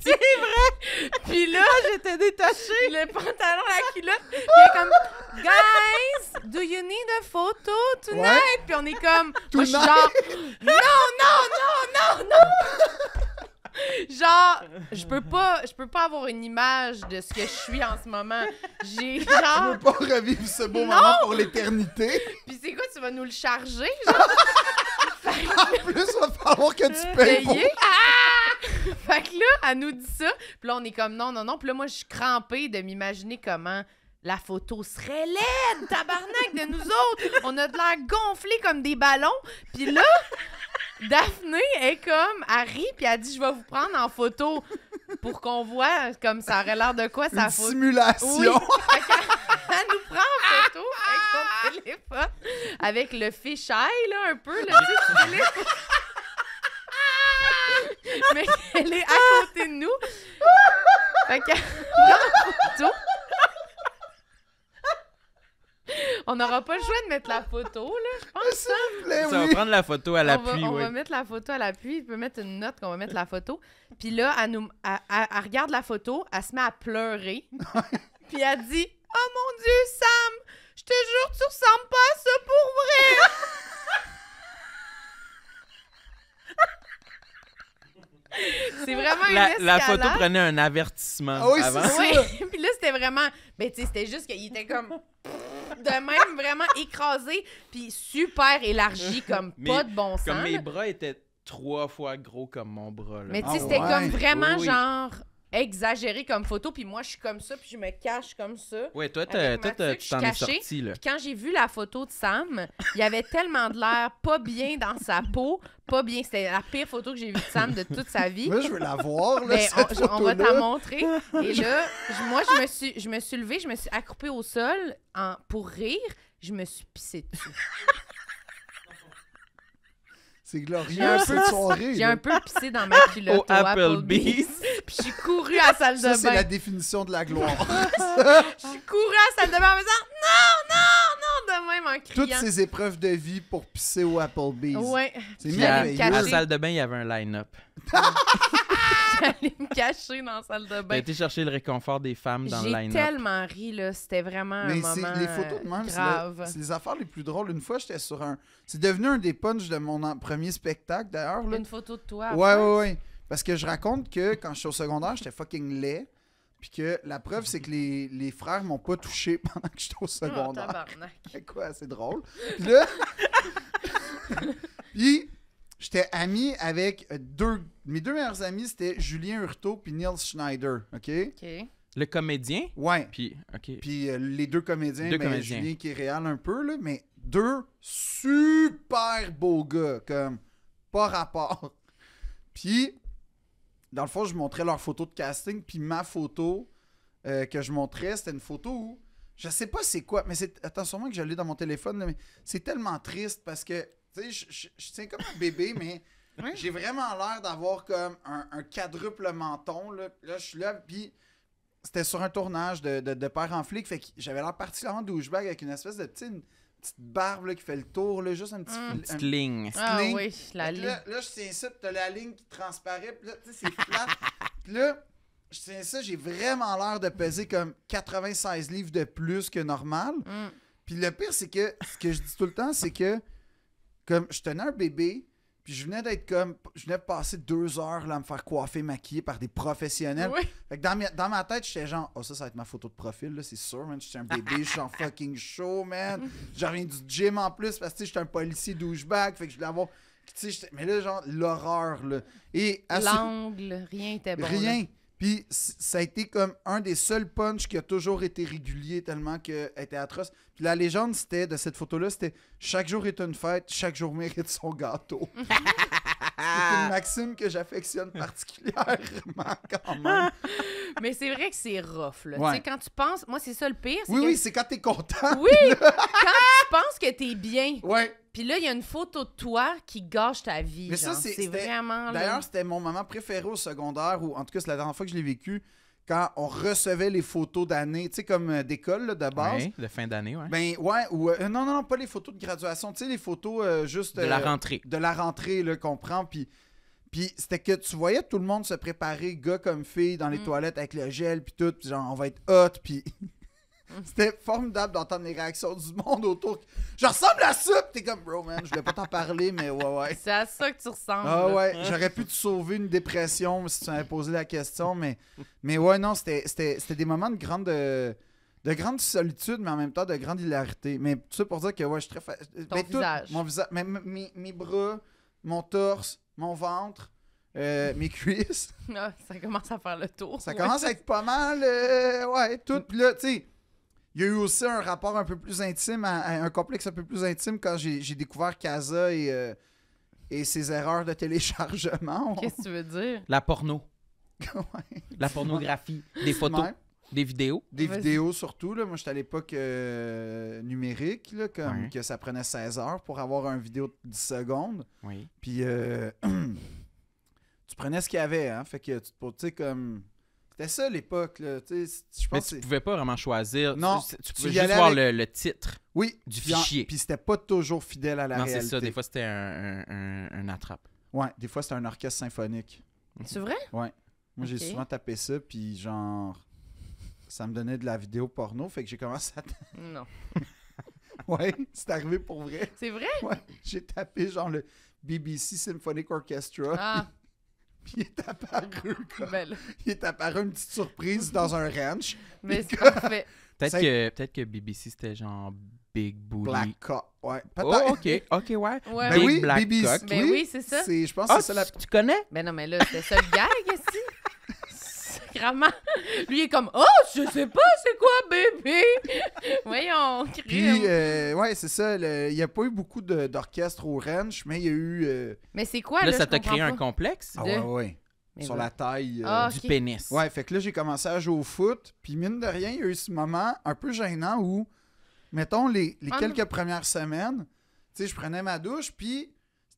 C'est vrai! Puis là, ah, j'étais détachée. Le pantalon, la culotte. Puis comme, guys, do you need a photo tonight? Puis on est comme, non, non, non, non, non! genre, je peux pas, je peux pas avoir une image de ce que je suis en ce moment. J'ai genre. Je peux pas revivre ce beau moment pour l'éternité. Puis c'est quoi, tu vas nous le charger, genre? en plus, on va falloir que tu payes. Pour... Ah! fait que là, elle nous dit ça. Puis là, on est comme non, non, non. Puis là, moi, je suis crampée de m'imaginer comment la photo serait laide, tabarnak, de nous autres. On a de l'air gonflé comme des ballons. Puis là, Daphné est comme, elle rit, puis elle dit Je vais vous prendre en photo pour qu'on voit comme ça aurait l'air de quoi sa Une Simulation. elle nous prend en photo avec son téléphone, avec le fisheye, là, un peu, le Mais elle est à côté de nous. Fait qu'elle en photo. on n'aura pas le choix de mettre la photo, là, ah, Ça, on va prendre la photo à l'appui, oui. on va mettre la photo à l'appui. Il peut mettre une note qu'on va mettre la photo. Puis là, elle, regarde la photo, elle se met à pleurer. puis elle dit « Oh mon Dieu, Sam! Je te jure, tu ressembles pas à ça pour vrai! » C'est vraiment la, La photo prenait un avertissement ah oui, avant. Ça. puis là, c'était vraiment... Ben, tu sais, c'était juste qu'il était comme... De même, vraiment écrasé, puis super élargi, comme pas de bon sens. Comme mes bras étaient trois fois gros comme mon bras. Mais tu sais, ah c'était comme vraiment genre exagéré comme photo. Puis moi, je suis comme ça, puis je me cache comme ça. Ouais, toi, tu es quand j'ai vu la photo de Sam, il y avait tellement de l'air pas bien dans sa peau, pas bien. C'était la pire photo que j'ai vue de Sam de toute sa vie. je veux la voir, là, ben, on, va t'en montrer. Et là, moi, je me suis, je me suis levée, je me suis accroupée au sol pour rire. Je me suis pissée dessus. C'est glorieux, J'ai un peu pissé dans ma culotte au, Applebee's. Je j'ai couru à la salle de bain. Ça, c'est la définition de la gloire. Je suis couru à la salle de bain en me disant non, non, non, de même en criant. Toutes ces épreuves de vie pour pisser au Applebee's. Ouais. C'est À la salle de bain, il y avait un line-up. J'allais me cacher dans la salle de bain. J'ai été chercher le réconfort des femmes dans le line-up. J'ai tellement ri, là. C'était vraiment Mais un moment les photos de même, C'est, les affaires les plus drôles. Une fois, j'étais sur un... C'est devenu un des punchs de mon premier spectacle, d'ailleurs. Une photo de toi. Ouais, ouais, ouais. Parce que je raconte que quand je suis au secondaire, j'étais fucking laid. Puis que la preuve, c'est que les, les frères m'ont pas touché pendant que j'étais au secondaire. Oh, Quoi, c'est drôle. Puis j'étais ami avec deux. Mes deux meilleurs amis, c'était Julien Hurtaud puis Niels Schneider. OK? Le comédien? Ouais. Puis, ok puis euh, les deux ben, comédiens, Julien qui est réel un peu, là, mais deux super beaux gars, comme pas rapport. Puis dans le fond, je montrais leur photo de casting, puis ma photo euh, que je montrais, c'était une photo où je sais pas c'est quoi, mais c'est attention moi que j'allais dans mon téléphone, mais c'est tellement triste parce que tu sais, je, tiens comme un bébé, mais j'ai vraiment l'air d'avoir comme un, quadruple menton là. je suis là, puis c'était sur un tournage de, de, père en flic, fait que j'avais l'air particulièrement douchebag avec une espèce de petite petite barbe là, qui fait le tour, là, juste un petit sling mm. petite ligne. ah oui, la ligne. Là, je tiens ça, tu as la ligne qui transparaît, là, tu sais, c'est flat. là, je tiens ça, j'ai vraiment l'air de peser comme 96 livres de plus que normal. Mm. Puis le pire, c'est que ce que je dis tout le temps, c'est que comme je tenais un bébé, puis je venais d'être comme. Je venais de passer deux heures là, à me faire coiffer, maquiller par des professionnels. Fait que dans, ma, dans ma tête, j'étais genre, oh, ça, ça va être ma photo de profil, là, c'est sûr, man. J'étais un bébé, je suis en fucking show, man. J'en reviens du gym en plus parce que j'étais un policier douchebag. Fait que je voulais avoir. Mais là, genre, l'horreur, là. L'angle, rien n'était bon. Rien. Puis ça a été comme un des seuls punchs qui a toujours été régulier tellement qu'elle était atroce. Puis la légende c'était de cette photo-là, c'était chaque jour est une fête, chaque jour mérite son gâteau. c'est une maxime que j'affectionne particulièrement quand même. Mais c'est vrai que c'est rough, Tu sais, quand tu penses... Moi, c'est ça le pire. Oui, oui, c'est quand t'es content. Oui! quand tu penses que t'es bien. Ouais. Puis là, il y a une photo de toi qui gâche ta vie. Mais ça, c'est vraiment... D'ailleurs, c'était mon moment préféré au secondaire, ou en tout cas, c'est la dernière fois que je l'ai vécu quand on recevait les photos d'année, tu sais, comme euh, d'école, de base. Oui, de fin d'année, ouais. Ben, ouais, ou. Euh, non, non, non, pas les photos de graduation, tu sais, les photos euh, juste. de la rentrée. De la rentrée, là, qu'on prend, puis puis c'était que tu voyais tout le monde se préparer, gars comme fille, dans les mm. toilettes avec le gel, puis tout, puis genre, on va être hot, puis. Mm. C'était formidable d'entendre les réactions du monde autour. Je ressemble à ça! T'es comme, bro, man, je voulais pas t'en parler, mais ouais, ouais. C'est à ça que tu ressembles. Ah ouais, j'aurais pu te sauver une dépression si tu m'avais posé la question, mais, mais ouais, non, c'était des moments de grande, de, grande solitude, mais en même temps de grande hilarité. Mais tout ça pour dire que, ouais, je suis très. Fa... Ton visage. mon visage, mais, mes bras, mon torse, mon ventre, euh, mes cuisses. Ah, ça commence à faire le tour. Ça commence à être pas mal. Euh, ouais, tout. Puis tu sais, il y a eu aussi un rapport un peu plus intime, un complexe un peu plus intime quand j'ai découvert Casa euh, et, ses erreurs de téléchargement. Qu'est-ce que tu veux dire? La porno. La pornographie, des photos. Des vidéos. Des vidéos surtout. Là. Moi, j'étais à l'époque euh, numérique, là, comme que ça prenait 16 heures pour avoir une vidéo de 10 secondes. Oui. Puis euh, tu prenais ce qu'il y avait. Hein? Fait que tu te comme. C'était ça l'époque. Là. Je pense Mais tu pouvais pas vraiment choisir. Non, tu, pouvais juste voir le, titre oui, du fichier. Puis c'était pas toujours fidèle à la non, Non, c'est ça. Des fois, c'était un, attrape. Ouais, des fois, c'était un orchestre symphonique. C'est vrai? Ouais. Moi, j'ai souvent tapé ça, puis genre ça me donnait de la vidéo porno, fait que j'ai commencé à. non. ouais, c'est arrivé pour vrai. C'est vrai? Ouais, j'ai tapé genre le BBC Symphonic Orchestra. Ah. Puis, il est apparu comme, ben Il est apparu une petite surprise dans un ranch. Mais c'est parfait. Peut-être que, peut que BBC c'était genre Big Bully. Black Cock. Ouais. Oh, ok, ok, ouais. ouais. Big ben oui, Black BBC. Cock. Ben oui, c'est ça. Je pense que ah, c'est ça la. Tu connais? Ben non, mais là, c'était ça le gag, ici. Lui est comme Oh, je sais pas c'est quoi, bébé. Voyons, crime. Puis, euh, ouais, c'est ça. Il n'y a pas eu beaucoup d'orchestre au ranch, mais il y a eu. Euh, mais c'est quoi, là? Là, ça t'a créé un complexe Ah, ouais, Sur la taille. Euh, ah, du pénis. Ouais, fait que là, j'ai commencé à jouer au foot. Puis mine de rien, il y a eu ce moment un peu gênant où, mettons, les, ah, quelques premières semaines, tu sais, je prenais ma douche, puis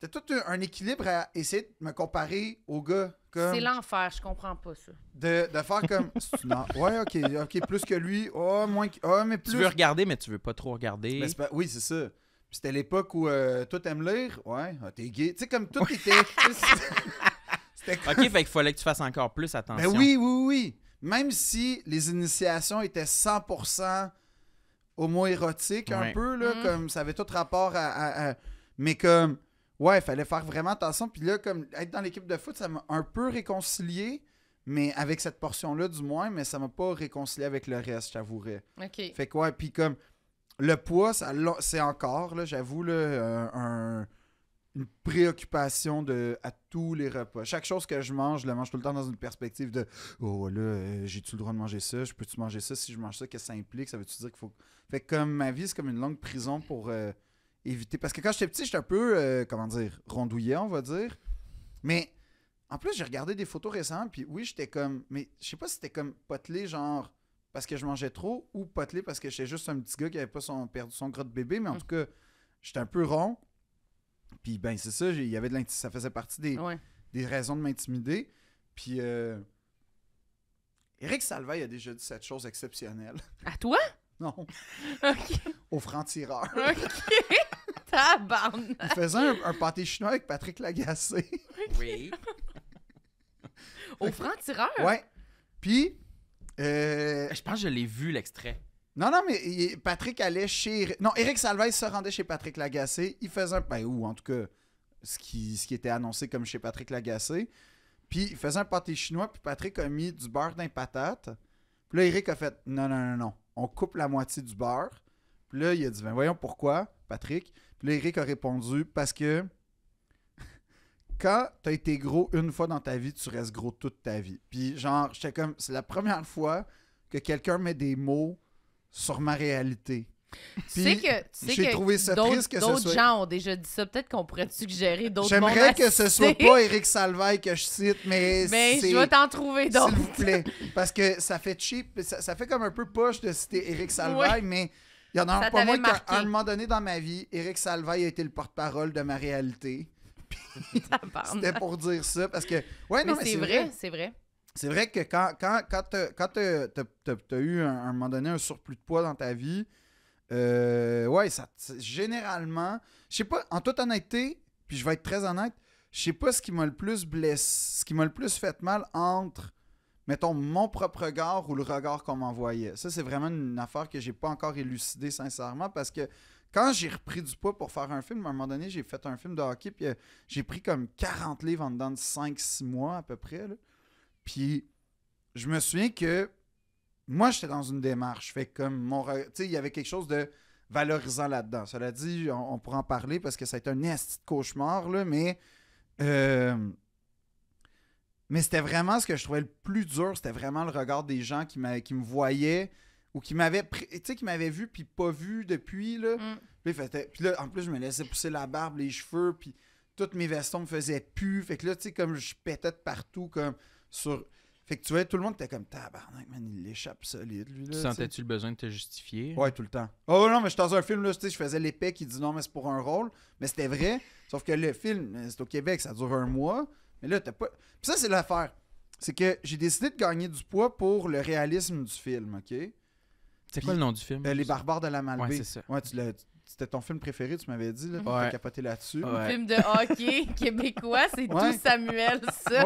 c'est tout un, équilibre à essayer de me comparer au gars. C'est l'enfer, je comprends pas ça. De, de faire comme. ouais, ok, ok, plus que lui. Oh, moins oh, mais plus. Tu veux regarder, mais tu veux pas trop regarder. oui, c'est ça. C'était l'époque où euh, tout aime lire. Ouais, ah, t'es gay. Tu sais, comme tout était. C'était Ok, fait qu'il fallait que tu fasses encore plus attention. Ben oui, oui, oui. Même si les initiations étaient 100% homo-érotiques, un peu, là, mm. comme ça avait tout rapport à... Mais comme Ouais, il fallait faire vraiment attention. Puis là, comme être dans l'équipe de foot, ça m'a un peu réconcilié, mais avec cette portion-là, du moins, mais ça m'a pas réconcilié avec le reste, j'avouerais. OK. Fait quoi, puis comme le poids, c'est encore, là, j'avoue, euh, une préoccupation de, à tous les repas. Chaque chose que je mange, je la mange tout le temps dans une perspective de Oh là, euh, j'ai-tu le droit de manger ça Je peux-tu manger ça Si je mange ça, qu'est-ce que ça implique Ça veut-tu dire qu'il faut. Fait que comme ma vie, c'est comme une longue prison pour. Euh, éviter. Parce que quand j'étais petit, j'étais un peu, euh, comment dire, rondouillé on va dire. Mais en plus, j'ai regardé des photos récentes, puis oui, j'étais comme. Mais je sais pas si c'était comme potelé, genre parce que je mangeais trop, ou potelé parce que j'étais juste un petit gars qui avait pas son, perdu son gras de bébé, mais en mm. tout cas, j'étais un peu rond. Puis ben, c'est ça, il y avait de ça faisait partie des, des raisons de m'intimider. Puis. Eric euh, Salva, a déjà dit cette chose exceptionnelle. À toi? Non. Au franc-tireur. Il faisait un, pâté chinois avec Patrick Lagacé. oui. Au franc-tireur? Ouais. Puis. Euh, je pense que je l'ai vu, l'extrait. Non, non, mais Patrick allait chez. Non, Eric Salvez se rendait chez Patrick Lagacé. Il faisait un. Ben, ou en tout cas, ce qui, ce qui était annoncé comme chez Patrick Lagacé. Puis il faisait un pâté chinois, puis Patrick a mis du beurre dans patate. Puis là, Eric a fait Non, non, non, non. On coupe la moitié du beurre. Puis là, il a dit ben, Voyons pourquoi, Patrick. Eric a répondu parce que quand tu as été gros une fois dans ta vie, tu restes gros toute ta vie. Puis genre, j'étais comme, c'est la première fois que quelqu'un met des mots sur ma réalité. Tu sais que, j'ai trouvé ça que D'autres gens ont déjà dit ça. Peut-être qu'on pourrait suggérer d'autres J'aimerais que ce soit pas Eric Salvay que je cite, mais. Mais je vais t'en trouver d'autres. S'il vous plaît. Parce que ça fait cheap, ça, fait comme un peu poche de citer Eric Salvay, mais il y en a un, pas moi qu'à un moment donné dans ma vie, Eric Salvay a été le porte-parole de ma réalité. C'était pour dire ça parce que. Ouais, c'est vrai, c'est vrai. C'est vrai que quand, tu as, eu un, un moment donné un surplus de poids dans ta vie, euh, ouais, ça, généralement, je sais pas, en toute honnêteté, puis je vais être très honnête, je sais pas ce qui m'a le plus blessé, ce qui m'a le plus fait mal entre mettons, mon propre regard ou le regard qu'on m'envoyait. Ça, c'est vraiment une affaire que j'ai pas encore élucidée sincèrement parce que quand j'ai repris du poids pour faire un film, à un moment donné, j'ai fait un film de hockey, puis euh, j'ai pris comme 40 livres en dedans de 5-6 mois à peu près. Puis je me souviens que moi, j'étais dans une démarche. Fait comme mon. Tu sais, il y avait quelque chose de valorisant là-dedans. Cela dit, on, pourra en parler parce que ça a été un esti de cauchemar, là, mais. Euh, mais c'était vraiment ce que je trouvais le plus dur, c'était vraiment le regard des gens qui, qui me voyaient ou qui m'avaient qui m'avaient vu puis pas vu depuis là. Mm. là en plus je me laissais pousser la barbe, les cheveux puis toutes mes vestons me faisaient pu, fait que là tu sais comme je pétais de partout comme sur fait que tu vois, tout le monde était comme tabarnak, man, il l'échappe solide, lui. sentais-tu le besoin de te justifier? Ouais, tout le temps. Oh non, mais je dans un film, là, je faisais l'épée qui dit non, mais c'est pour un rôle. Mais c'était vrai. Sauf que le film, c'est au Québec, ça dure un mois. Mais là, t'as pas. Puis ça, c'est l'affaire. C'est que j'ai décidé de gagner du poids pour le réalisme du film, OK? C'est quoi le nom du film? Euh, les Barbares de la Malbaie. Ouais, c'est ça. Ouais, c'était ton film préféré, tu m'avais dit, là, tu ouais. capoté là-dessus. Un Film de hockey québécois, c'est tout Samuel, ça.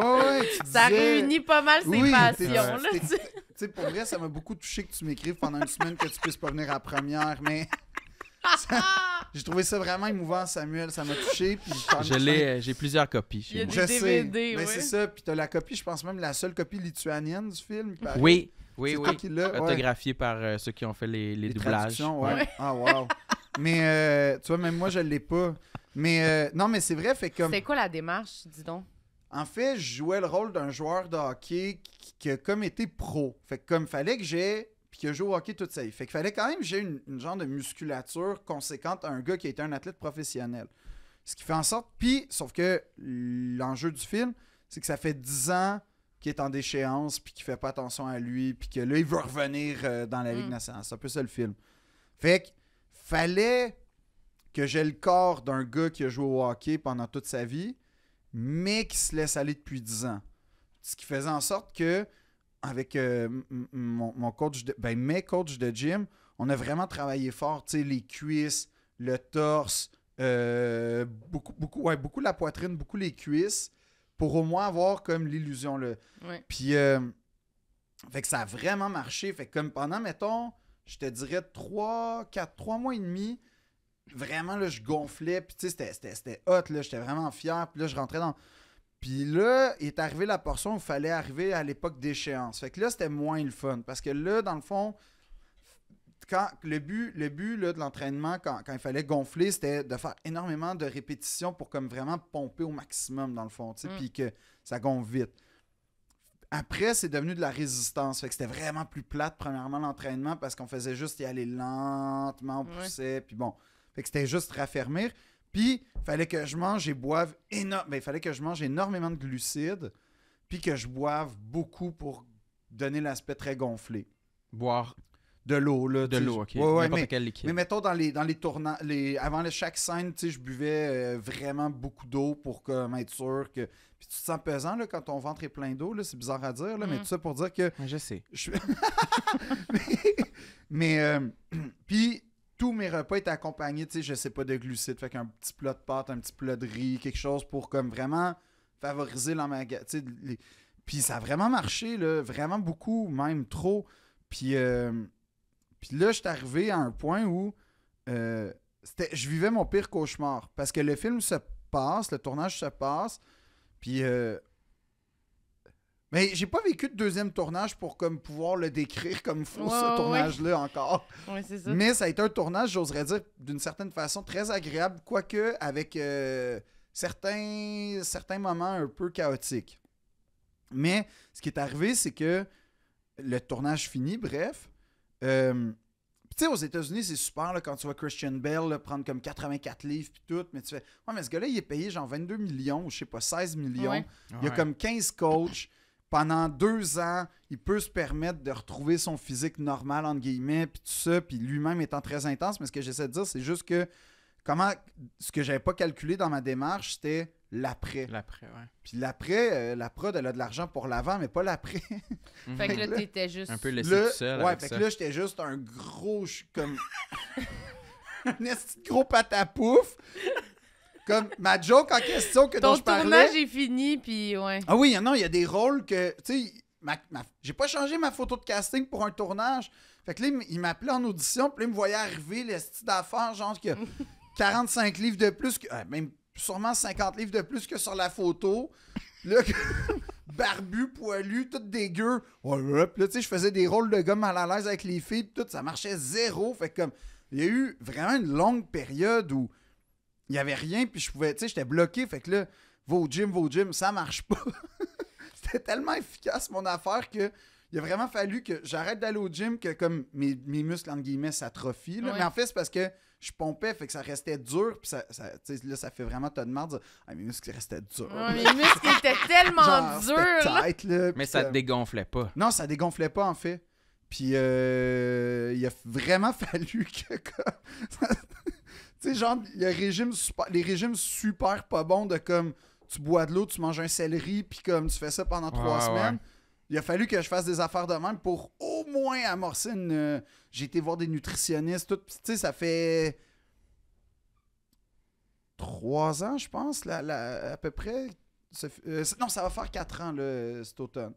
ça réunit pas mal ses passions. Là, tu sais, pour vrai, ça m'a beaucoup touché que tu m'écrives pendant une semaine que tu puisses pas venir à première, mais j'ai trouvé ça vraiment émouvant, Samuel. Ça m'a touché. Puis euh, j'ai plusieurs copies. Il y DVD, Mais ben, c'est ça. Puis t'as la copie, je pense même la seule copie lituanienne du film. Oui, oui, oui. Autographiée par euh, ceux qui ont fait les, doublages. Ah, wow. mais euh, tu vois, même moi, je ne l'ai pas. Mais non, mais c'est vrai, fait comme. C'est quoi la démarche, dis donc? En fait, je jouais le rôle d'un joueur de hockey qui, a comme été pro. Fait que comme fallait que j'ai qui a joué au hockey toute sa vie. Fait qu'il fallait quand même j'ai une, une, genre de musculature conséquente à un gars qui était un athlète professionnel. Ce qui fait en sorte. Puis, sauf que l'enjeu du film, c'est que ça fait 10 ans qu'il est en déchéance, puis qu'il fait pas attention à lui, puis que là, il veut revenir euh, dans la Ligue mm. nationale. C'est un peu ça le film. Fait qu'il fallait que j'ai le corps d'un gars qui a joué au hockey pendant toute sa vie, mais qui se laisse aller depuis 10 ans. Ce qui faisait en sorte que avec euh, mon, coach, ben, mes coachs de gym, on a vraiment travaillé fort, les cuisses, le torse, euh, beaucoup, beaucoup, ouais, beaucoup la poitrine, beaucoup les cuisses, pour au moins avoir comme l'illusion, euh, fait que ça a vraiment marché. Fait comme pendant, mettons, je te dirais trois 4, 3 mois et demi, vraiment, là, je gonflais, puis tu sais, c'était hot, j'étais vraiment fier, puis là, je rentrais dans puis là, il est arrivé la portion où il fallait arriver à l'époque d'échéance. Fait que là, c'était moins le fun. Parce que là, dans le fond, quand le but, le but de l'entraînement, quand, il fallait gonfler, c'était de faire énormément de répétitions pour comme vraiment pomper au maximum, dans le fond, mm. puis que ça gonfle vite. Après, c'est devenu de la résistance. Fait que c'était vraiment plus plate, premièrement, l'entraînement, parce qu'on faisait juste y aller lentement, on poussait, puis bon. Fait que c'était juste raffermir. Puis, fallait que je mange et boive énorme. Ben, il fallait que je mange énormément de glucides, puis que je boive beaucoup pour donner l'aspect très gonflé. Boire de l'eau, là. De l'eau, ok. Ouais, mais, quel liquide. mais mettons, dans les, dans les tournants, les, avant chaque scène, tu sais, je buvais euh, vraiment beaucoup d'eau pour comme, être sûr que. Puis tu te sens pesant, là, quand ton ventre est plein d'eau, là, c'est bizarre à dire, là, mais mm. tout ça pour dire que. je sais. mais. mais euh, puis tous mes repas étaient accompagnés, tu sais, je sais pas, de glucides. Fait qu'un petit plat de pâte, un petit plat de riz, quelque chose pour comme vraiment favoriser l'emmagasin. Puis ça a vraiment marché, là, vraiment beaucoup, même trop. Puis, euh, là, je suis arrivé à un point où euh, je vivais mon pire cauchemar. Parce que le film se passe, le tournage se passe, puis euh... Mais j'ai pas vécu de deuxième tournage pour comme pouvoir le décrire comme faux ce tournage-là encore. Ouais, ça. Mais ça a été un tournage, j'oserais dire, d'une certaine façon très agréable, quoique avec euh, certains, certains moments un peu chaotiques. Mais ce qui est arrivé, c'est que le tournage fini, bref. Euh, tu sais, aux États-Unis, c'est super quand tu vois Christian Bell prendre comme 84 livres puis tout, mais tu fais Ouais, mais ce gars-là, il est payé genre 22 millions, ou je sais pas, 16 millions. Il y a comme 15 coachs pendant deux ans, il peut se permettre de retrouver son physique normal, entre guillemets, puis tout ça, puis lui-même étant très intense. Mais ce que j'essaie de dire, c'est juste que comment ce que j'avais pas calculé dans ma démarche, c'était l'après. L'après, oui. Puis l'après, euh, la prod, elle a de l'argent pour l'avant, mais pas l'après. Mhm. fait que là, t'étais juste. Un peu laissé le... tout seul. Ouais, fait que là, j'étais juste un gros. comme. un gros patapouf comme ma joke en question que dont je parlais. tournage est fini, puis ouais. Ah oui, non, il y a des rôles que. Tu sais, ma, j'ai pas changé ma photo de casting pour un tournage. Fait que là, il m'appelait en audition, puis il me voyait arriver, les style d'affaires, genre que 45 livres de plus, que, ah, même sûrement 50 livres de plus que sur la photo. Là, barbu, poilu, tout dégueu. Ouais, là, tu sais, je faisais des rôles de gars mal à l'aise avec les filles, tout, ça marchait zéro. Fait comme, il y a eu vraiment une longue période où il n'y avait rien, puis je pouvais, tu sais, j'étais bloqué. Fait que là, vos gym, vos gym, ça marche pas. C'était tellement efficace, mon affaire, que il a vraiment fallu que j'arrête d'aller au gym, que comme mes, muscles, entre guillemets, s'atrophient. Mais en fait, c'est parce que je pompais, fait que ça restait dur, puis ça, là, ça fait vraiment ton marde. Ah, mes muscles restaient durs. mes muscles étaient tellement durs. mais ça te dégonflait pas. Non, ça dégonflait pas, en fait. Puis euh, il a vraiment fallu que. Tu sais, genre, les régimes super pas bons de comme tu bois de l'eau, tu manges un céleri, puis comme tu fais ça pendant trois semaines. Il a fallu que je fasse des affaires de même pour au moins amorcer une. Euh, j'ai été voir des nutritionnistes, tout. Tu sais, ça fait. Trois ans, je pense, là, à peu près. Euh, non, ça va faire quatre ans cet automne.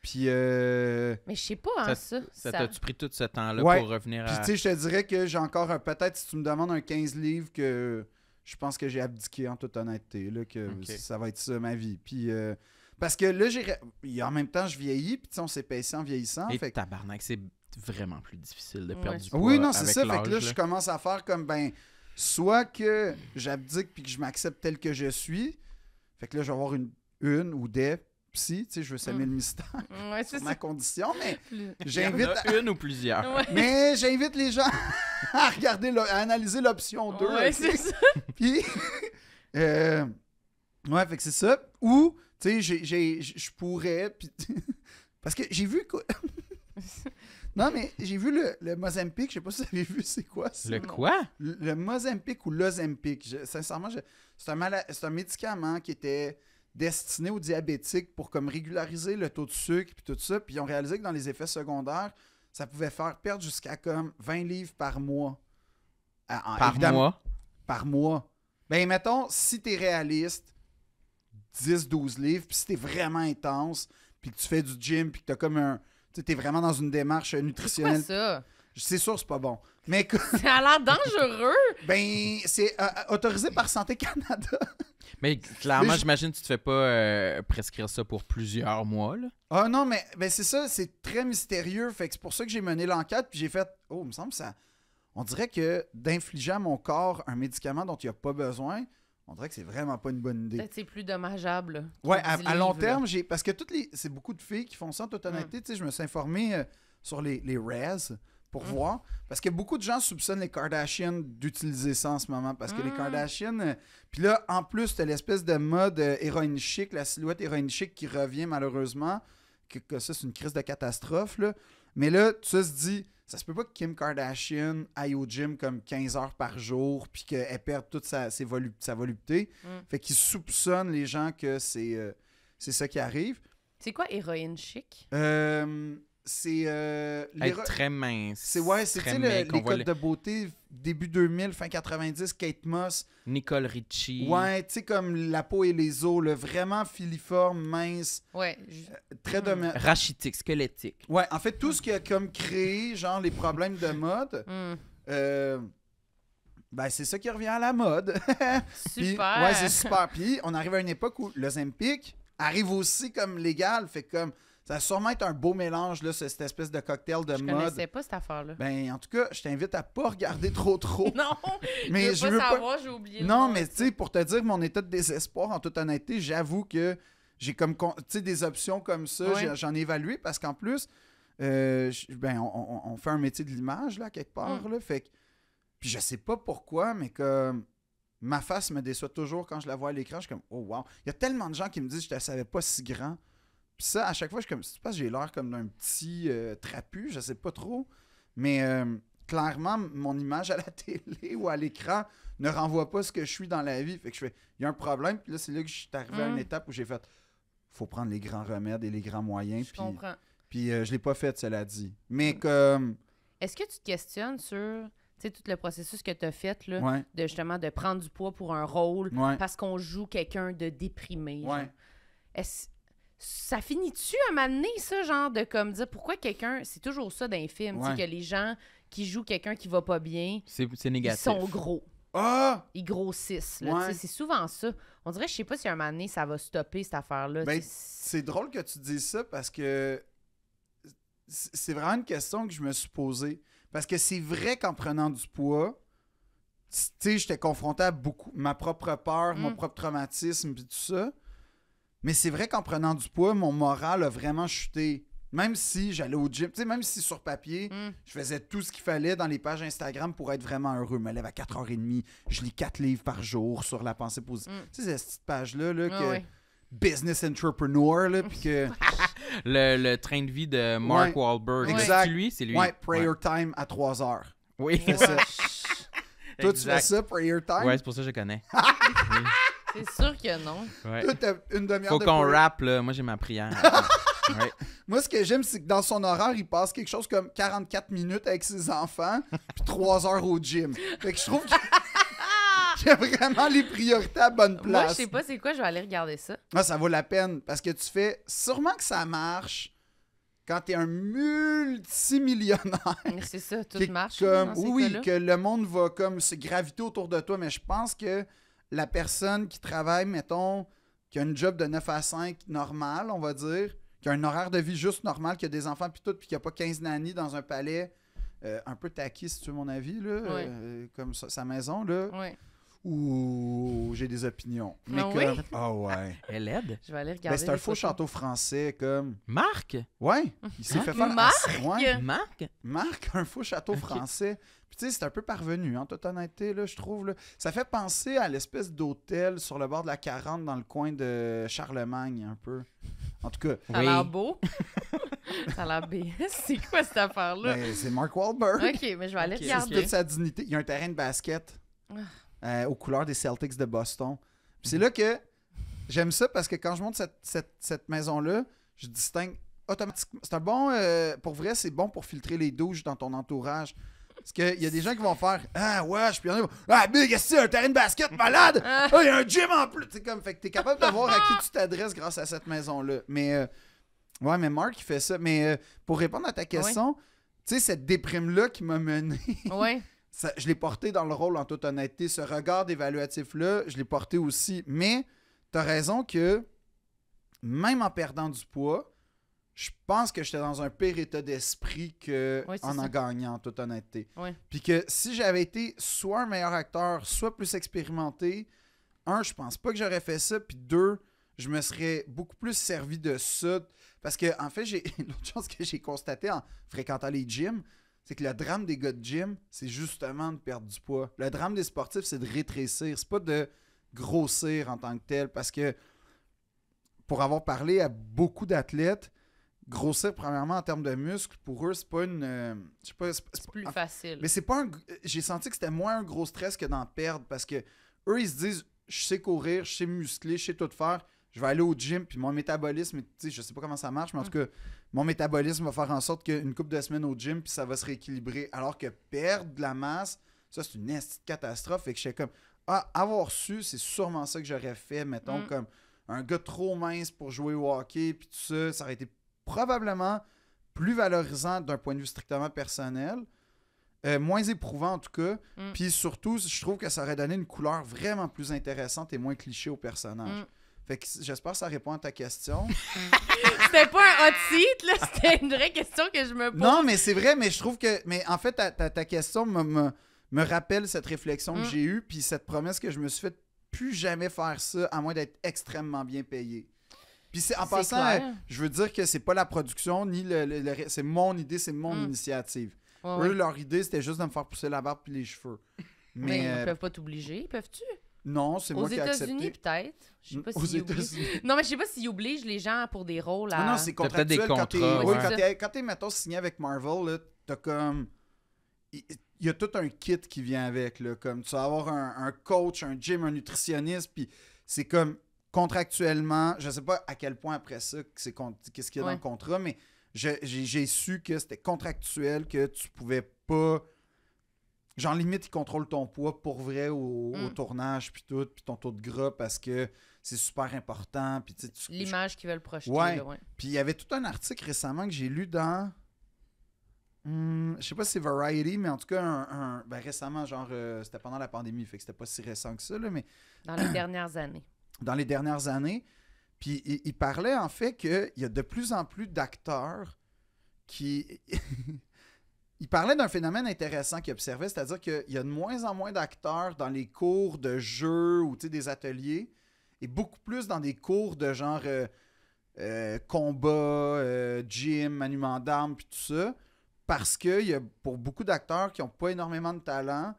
Puis. Euh... Mais je sais pas, hein, ça. Ça t'a-tu pris tout ce temps-là pour revenir à. Puis, tu sais, je te dirais que j'ai encore Peut-être, si tu me demandes un 15 livres, que je pense que j'ai abdiqué en toute honnêteté, là, que ça va être ça, ma vie. Puis. Euh, parce que là, j'ai. En même temps, je vieillis, puis on s'est s'épaissit en vieillissant. Et fait... tabarnak, c'est vraiment plus difficile de perdre du poids. Oui, non, c'est ça. Fait que là, je commence à faire comme, ben, soit que j'abdique puis que je m'accepte tel que je suis. Fait que là, je vais avoir une, une ou deux si tu sais, je veux semer mm. le mystère ouais, ma condition, mais j'invite... une ou plusieurs. Mais j'invite les gens à regarder, à analyser l'option 2. Oui, c'est ça. Puis, euh, fait que c'est ça. Ou, tu sais, je pourrais, Parce que j'ai vu... Non, mais j'ai vu le, le Je je sais pas si vous avez vu c'est quoi. Le quoi? Le, le ou l'Ozempic. Sincèrement, c'est un, un, médicament qui était destiné aux diabétiques pour comme régulariser le taux de sucre puis tout ça. Puis ils ont réalisé que dans les effets secondaires, ça pouvait faire perdre jusqu'à comme 20 livres par mois. par mois? Par mois. Ben mettons, si es réaliste, 10-12 livres, puis si t'es vraiment intense, puis que tu fais du gym, puis que t'as comme un... Tu t'es vraiment dans une démarche nutritionnelle. C'est ça? C'est sûr, c'est pas bon. Mais... Ça a l'air dangereux! ben, c'est euh, autorisé par Santé Canada. Mais clairement, j'imagine que tu te fais pas euh, prescrire ça pour plusieurs mois. Ah non, mais, c'est ça, c'est très mystérieux. Fait que c'est pour ça que j'ai mené l'enquête, puis j'ai fait Oh, il me semble ça. On dirait que d'infliger à mon corps un médicament dont il n'y a pas besoin, on dirait que c'est vraiment pas une bonne idée. Peut-être c'est plus dommageable. Ouais, à, long terme, j'ai. Parce que toutes les. C'est beaucoup de filles qui font ça en toute honnêteté. Hum. je me suis informé euh, sur les, les RAS pour mm. voir. Parce que beaucoup de gens soupçonnent les Kardashians d'utiliser ça en ce moment. Parce que les mm. Kardashians. Euh, puis là, en plus, t'as l'espèce de mode euh, héroïne chic, la silhouette héroïne chic qui revient malheureusement. Que, ça, c'est une crise de catastrophe. Là. Mais là, tu se dis Ça se peut pas que Kim Kardashian aille au gym comme 15 heures par jour puis qu'elle perde toute sa, sa volupté. Mm. Fait qu'ils soupçonnent les gens que c'est euh, c'est ça qui arrive. C'est quoi héroïne chic? Euh, c'est euh, est très mince. C'est ouais, c'est tu sais, les codes de beauté début 2000, fin 90, Kate Moss, Nicole Richie. Ouais, tu sais comme la peau et les os, le vraiment filiforme, mince. Ouais, euh, très hmm. rachitique, squelettique. Ouais, en fait tout ce qui a comme créé genre les problèmes de mode. Hmm. Euh, ben, c'est ça qui revient à la mode. super. ouais, c'est super. Puis, on arrive à une époque où le Zempic arrive aussi comme légal. Fait comme, ça va sûrement être un beau mélange, là, cette espèce de cocktail de je mode. Je connaissais pas cette affaire-là. Ben, en tout cas, je t'invite à pas regarder trop, trop. non, mais je veux, pas savoir, j'ai oublié. Non, mais tu sais, pour te dire mon état de désespoir, en toute honnêteté, j'avoue que j'ai comme, des options comme ça, j'en ai évalué parce qu'en plus, euh, ben, on, fait un métier de l'image, là, quelque part, Je mm. là, fait je sais pas pourquoi, mais comme ma face me déçoit toujours quand je la vois à l'écran. Je suis comme, oh wow. Il y a tellement de gens qui me disent, que je ne savais pas si grand. Puis ça, à chaque fois, je suis comme, c'est sais pas j'ai l'air comme d'un petit euh, trapu, je sais pas trop. Mais euh, clairement, mon image à la télé ou à l'écran ne renvoie pas ce que je suis dans la vie. Fait que je fais, il y a un problème. Puis là, c'est là que je suis arrivé à une mm. étape où j'ai fait, faut prendre les grands remèdes et les grands moyens. Je puis, comprends. Puis euh, je l'ai pas fait, cela dit. Mais mm. comme. Est-ce que tu te questionnes sur tu sais tout le processus que tu as fait, là, de justement de prendre du poids pour un rôle parce qu'on joue quelqu'un de déprimé? Ouais. Est-ce ça finit-tu à m'amener, ça, genre, de comme dire pourquoi quelqu'un. C'est toujours ça d'un film, films, que les gens qui jouent quelqu'un qui va pas bien. C'est négatif. Ils sont gros. Ah! Ils grossissent. C'est souvent ça. On dirait, je sais pas si un moment donné, ça va stopper cette affaire-là. Ben, c'est drôle que tu dises ça parce que c'est vraiment une question que je me suis posée. Parce que c'est vrai qu'en prenant du poids, tu sais, j'étais confronté à beaucoup. Ma propre peur, mon mm. propre traumatisme, puis tout ça. Mais c'est vrai qu'en prenant du poids, mon moral a vraiment chuté. Même si j'allais au gym, tu sais, même si sur papier, mm. je faisais tout ce qu'il fallait dans les pages Instagram pour être vraiment heureux. Je me lève à 4h30, je lis 4 livres par jour sur la pensée positive. Mm. Tu sais, cette page-là, là, ah que... Business entrepreneur, là, puis que... le, train de vie de Mark Wahlberg. Exact. C'est lui, c'est lui. Ouais, prayer time à 3 h Oui. Toi, tu fais ça, prayer time? Ouais, c'est pour ça que je connais. C'est sûr que non. Faut qu'on rappe, là. Moi, j'ai ma prière. Moi, ce que j'aime, c'est que dans son horaire, il passe quelque chose comme 44 minutes avec ses enfants, puis 3 heures au gym. Fait que je trouve que... J'ai vraiment les priorités à bonne place. Moi, je sais pas c'est quoi, je vais aller regarder ça. Moi, ah, ça vaut la peine parce que tu fais sûrement que ça marche quand t'es un multimillionnaire. C'est ça, tout marche. Hein, oui, que le monde va comme se graviter autour de toi, mais je pense que la personne qui travaille, mettons, qui a une job de 9 à 5 normal, on va dire, qui a un horaire de vie juste normal, qui a des enfants puis tout, puis qui a pas 15 nannies dans un palais euh, un peu taquis, si tu veux mon avis, là, euh, comme sa, maison, là. Ouh, j'ai des opinions. Ah mais ah ouais. Elle aide. Je vais aller ben, regarder. c'est un faux château français comme. Marc? Ouais. Il s'est hein? fait faire. Ah, Marc? Marc? Marc, un faux château français. Puis tu sais, c'est un peu parvenu, en toute honnêteté, là, je trouve. Ça fait penser à l'espèce d'hôtel sur le bord de la 40 dans le coin de Charlemagne, un peu. En tout cas. Ça a l'air beau. ça a l'air BS. C'est quoi cette affaire-là? Ben, c'est Mark Wahlberg. OK, mais je vais aller okay. toute sa dignité. Il y a un terrain de basket. Ah. Euh, aux couleurs des Celtics de Boston. c'est mhm. là que j'aime ça parce que quand je monte cette, maison-là, je distingue automatiquement. C'est un bon. Euh, pour vrai, c'est bon pour filtrer les douches dans ton entourage. Parce qu'il y a des gens qui vont faire Ah, ouais, je suis en Ah, Big, c'est, un terrain de basket malade ah. ah, il y a un gym en plus C'est comme, fait que t'es capable de voir à qui tu t'adresses grâce à cette maison-là. Mais, euh, ouais, mais Mark, il fait ça. Mais euh, pour répondre à ta ah question, tu sais, cette déprime-là qui m'a mené. ouais je l'ai porté dans le rôle en toute honnêteté. Ce regard évaluatif-là, je l'ai porté aussi. Mais tu as raison que même en perdant du poids, je pense que j'étais dans un pire état d'esprit qu'en en gagnant, en toute honnêteté. Puis que si j'avais été soit un meilleur acteur, soit plus expérimenté, un, je pense pas que j'aurais fait ça. Puis deux, je me serais beaucoup plus servi de ça. Parce que, en fait, j'ai l'autre chose que j'ai constaté en fréquentant les gyms, c'est que le drame des gars de gym, c'est justement de perdre du poids. Le drame des sportifs, c'est de rétrécir. C'est pas de grossir en tant que tel. Parce que pour avoir parlé à beaucoup d'athlètes, grossir premièrement en termes de muscles, pour eux, c'est pas une. Euh, c'est plus facile. Mais c'est pas J'ai senti que c'était moins un gros stress que d'en perdre parce que eux, ils se disent je sais courir, je sais muscler, je sais tout faire je vais aller au gym, puis mon métabolisme, je sais pas comment ça marche, mais en tout cas, mon métabolisme va faire en sorte qu'une coupe de semaines au gym, ça va se rééquilibrer. Alors que perdre de la masse, ça, c'est une catastrophe. et que comme, ah, avoir su, c'est sûrement ça que j'aurais fait, mettons, mm. comme un gars trop mince pour jouer au hockey, puis tout ça, ça aurait été probablement plus valorisant d'un point de vue strictement personnel. Euh, moins éprouvant en tout cas. Mm. Puis surtout, je trouve que ça aurait donné une couleur vraiment plus intéressante et moins cliché au personnage. Mm. Fait j'espère que ça répond à ta question. c'était pas un hot seat, là. C'était une vraie question que je me pose. Non, mais c'est vrai, mais je trouve que. Mais en fait, ta, question me, rappelle cette réflexion que mm. j'ai eue, puis cette promesse que je me suis fait plus jamais faire ça, à moins d'être extrêmement bien payé. Puis c'est, en passant, je veux dire que c'est pas la production, ni le. c'est mon idée, c'est mon mm. initiative. Eux, leur idée, c'était juste de me faire pousser la barbe puis les cheveux. Mais, mais ils euh, peuvent pas t'obliger, peuvent-tu? Non, c'est moi qui ai accepté. Aux États-Unis, peut-être. Non, mais je sais pas s'ils obligent les gens pour des rôles à... Non, non, c'est contractuel. quand tu es, oui, quand mettons, signé avec Marvel, tu as comme... Il y a tout un kit qui vient avec, là. Comme, tu vas avoir un, coach, un gym, un nutritionniste, puis c'est comme contractuellement, je sais pas à quel point après ça, qu'est-ce qu'il y a dans le contrat, mais j'ai su que c'était contractuel que tu pouvais pas Genre, limite, ils contrôlent ton poids pour vrai au, mm. tournage, puis tout, puis ton taux de gras parce que c'est super important. Puis tu L'image qu'ils veulent projeter. Ouais. Puis il y avait tout un article récemment que j'ai lu dans. Je hmm, je sais pas si c'est Variety, mais en tout cas, un, ben, récemment, genre, euh, c'était pendant la pandémie, fait que c'était pas si récent que ça, mais. Dans les dernières années. Dans les dernières années. Puis il, il parlait en fait qu'il y a de plus en plus d'acteurs qui. il parlait d'un phénomène intéressant qu'il observait, c'est-à-dire qu'il y a de moins en moins d'acteurs dans les cours de jeux ou des ateliers, et beaucoup plus dans des cours de genre euh, euh, combat, euh, gym, maniement d'armes, puis tout ça, parce que y a, pour beaucoup d'acteurs qui n'ont pas énormément de talent,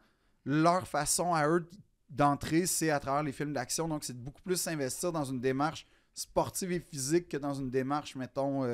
leur façon à eux d'entrer, c'est à travers les films d'action. Donc, c'est beaucoup plus s'investir dans une démarche sportive et physique que dans une démarche, mettons,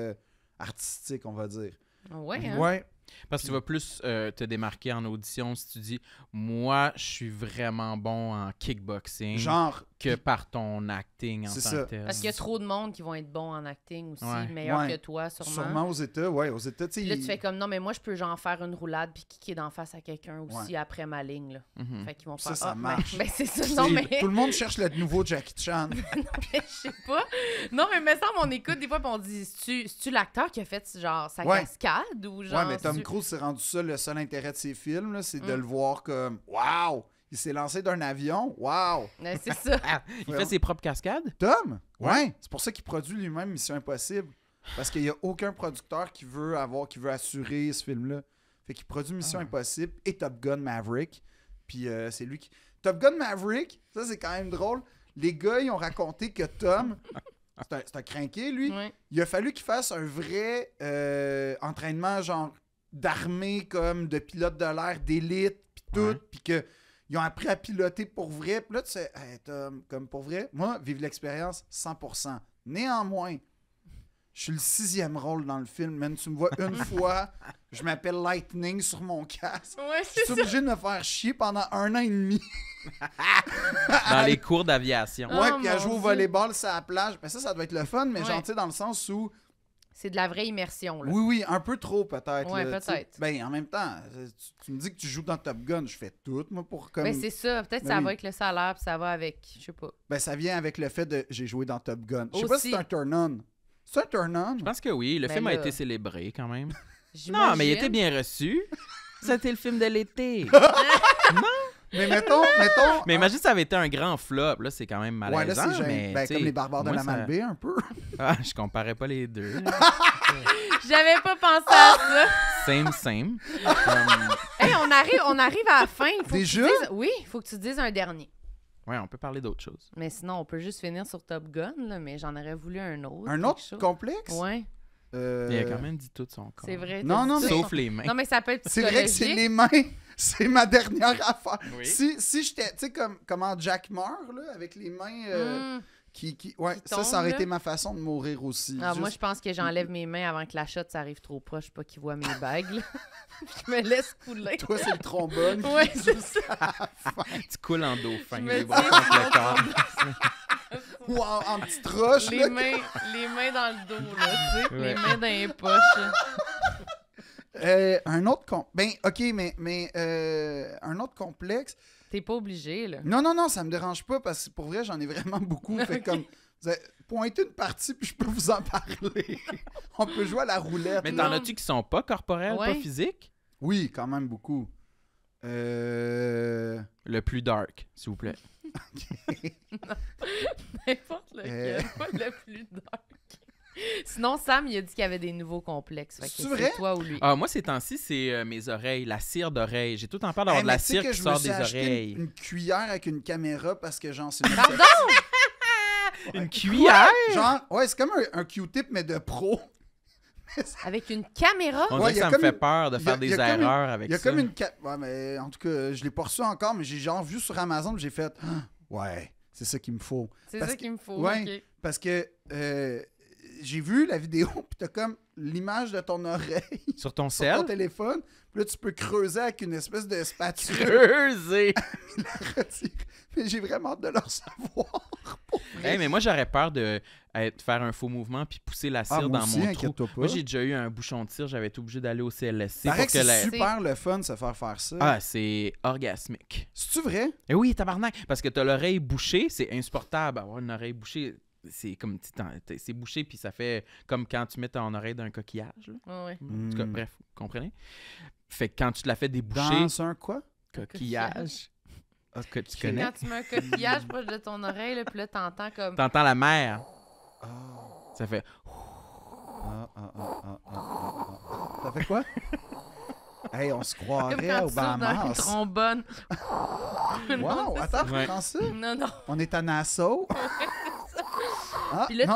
artistique, on va dire. Ah ouais. Hein? Ouais. Parce que tu vas plus euh, te démarquer en audition si tu dis Moi, je suis vraiment bon en kickboxing. Genre, que par ton acting en tant que tel. Parce qu'il y a trop de monde qui vont être bons en acting aussi, meilleurs que toi, sûrement. Sûrement aux États, ouais, aux États. là, tu fais comme non, mais moi, je peux genre faire une roulade puis kicker d'en face à quelqu'un aussi après ma ligne. Là. Mhm. Fait qu'ils vont Ça, ça ah, ben, marche. Ben, ça, Tout le monde cherche le nouveau Jackie Chan. non, mais je sais pas. Non, mais me semble, on écoute des fois puis on dit c'est-tu l'acteur qui a fait genre sa cascade ou genre. Ouais, mais Tom Cruise s'est rendu ça le seul intérêt de ses films, c'est de mm. le voir comme waouh! il s'est lancé d'un avion. waouh ben, c'est ça. Ah, il fait ses propres cascades? Tom? Ouais. C'est pour ça qu'il produit lui-même Mission Impossible. Parce qu'il n'y a aucun producteur qui veut avoir, qui veut assurer ce film-là. Fait qu'il produit Mission ah. Impossible et Top Gun Maverick. Puis euh, c'est lui qui. Top Gun Maverick, ça c'est quand même drôle. Les gars, ils ont raconté que Tom, c'est un, un lui. Il a fallu qu'il fasse un vrai euh, entraînement, genre d'armée, comme de pilote de l'air, d'élite, puis tout. Puis que ils ont appris à piloter pour vrai. Puis là, tu sais, comme pour vrai, moi, vive l'expérience 100%. Néanmoins, je suis le sixième rôle dans le film. Même tu me vois une fois, je m'appelle Lightning sur mon casque. je suis obligé de me faire chier pendant un an et demi. dans les cours d'aviation. Ouais, oh puis à jouer au volleyball, ça à la plage. Mais ben, ça, ça doit être le fun, mais gentil dans le sens où c'est de la vraie immersion. Là. Oui, oui, un peu trop peut-être. Oui, peut-être. Ben, en même temps, tu, me dis que tu joues dans Top Gun, je fais tout, moi, pour comme. Ben, c'est ça. Peut-être que ben ça va avec le salaire, puis ça va avec. Je sais pas. Ben, ça vient avec le fait de j'ai joué dans Top Gun. Je sais pas si c'est un turn-on. C'est un turn-on. Je pense que oui. Le ben film a été célébré quand même. non, mais il était bien reçu. C'était le film de l'été. non! Mais mettons, mettons. Mais ah. imagine, ça avait été un grand flop. Là, c'est quand même malaisant. mais, ben, comme les barbares de la Malbaie, un peu. Ah, je comparais pas les deux. J'avais pas pensé à ça. Same, same. on arrive, on arrive à la fin. Faut Déjà? tu dises... Oui, il faut que tu dises un dernier. ouais on peut parler d'autre chose. Mais sinon, on peut juste finir sur Top Gun, là, mais j'en aurais voulu un autre. Un autre complexe? Oui. Euh, il a quand même dit tout son corps. C'est vrai. Non, non, Sauf les mains. Non, mais ça peut être C'est vrai que c'est les mains c'est ma dernière affaire. Si, si j'étais, tu sais, comme, comment Jack meurt, là, avec les mains. Euh, hmm. Qui, qui, ouais, ça, ça aurait été ma façon de mourir aussi. Ah, moi, je pense que j'enlève mes mains avant que la chatte s'arrive arrive trop proche, pas qu'il voit mes bagues. je me laisse couler. Toi, c'est le trombone. ouais, c'est ça. tu coules en dauphin. Les contre le Ou en, en petite roche. Les, mains, les mains dans le dos, là, tu sais, les mains dans les poches. Euh, un autre complexe. Ben, OK, mais, mais euh, un autre complexe. T'es pas obligé, là. Non, non, non, ça me dérange pas parce que pour vrai, j'en ai vraiment beaucoup. Fait comme. Pointez une partie, puis je peux vous en parler. On peut jouer à la roulette. Mais t'en as-tu qui sont pas corporels, pas physiques? Oui, quand même beaucoup. Euh. Le plus dark, s'il vous plaît. N'importe lequel, le plus dark. Sinon, Sam, il a dit qu'il y avait des nouveaux complexes. C'est vrai? Ah, moi, ces temps-ci, c'est euh, mes oreilles, la cire d'oreille. J'ai tout en peur d'avoir de la cire qui sort des oreilles. Une, cuillère avec une caméra parce que genre c'est une... cuillère? genre ouais, c'est comme un, Q-tip mais de pro. Avec une caméra? On Ouais, ça me fait peur de faire des erreurs avec Il y a comme une ouais, mais en tout cas, je l'ai pas reçu encore mais j'ai genre vu sur Amazon, j'ai fait ouais, c'est ça qu'il me faut C'est ça qu'il me faut. parce que euh, j'ai vu la vidéo, puis t'as comme l'image de ton oreille. Sur ton téléphone. Puis là, tu peux creuser avec une espèce de spatule. Creuser! j'ai vraiment hâte de leur recevoir. mais moi, j'aurais peur de, euh, faire un faux mouvement puis pousser la ah, cire dans mon trou. Moi, j'ai déjà eu un bouchon de cire. J'avais été obligé d'aller au CLSC. Pour que c'est super le fun de se faire faire ça. Ah, c'est orgasmique. C'est-tu vrai? et eh oui, tabarnak. Parce que t'as l'oreille bouchée. C'est insupportable avoir une oreille bouchée c'est comme c'est bouché puis ça fait comme quand tu mets ton oreille d'un coquillage. Hmm. bref, vous comprenez. Fait que quand tu te la fais déboucher. Dans un quoi? Coquillage. Ah, que tu connais. Quand tu mets un coquillage proche de ton oreille, puis là, t'entends comme. T'entends la mer. Ah. Ça fait. Ah, ça fait quoi? Hey, on se croirait au Bahamas. C'est trombone. wow, non, attends, ouais. ça? Non, non. On est à Nassau. Ah, là,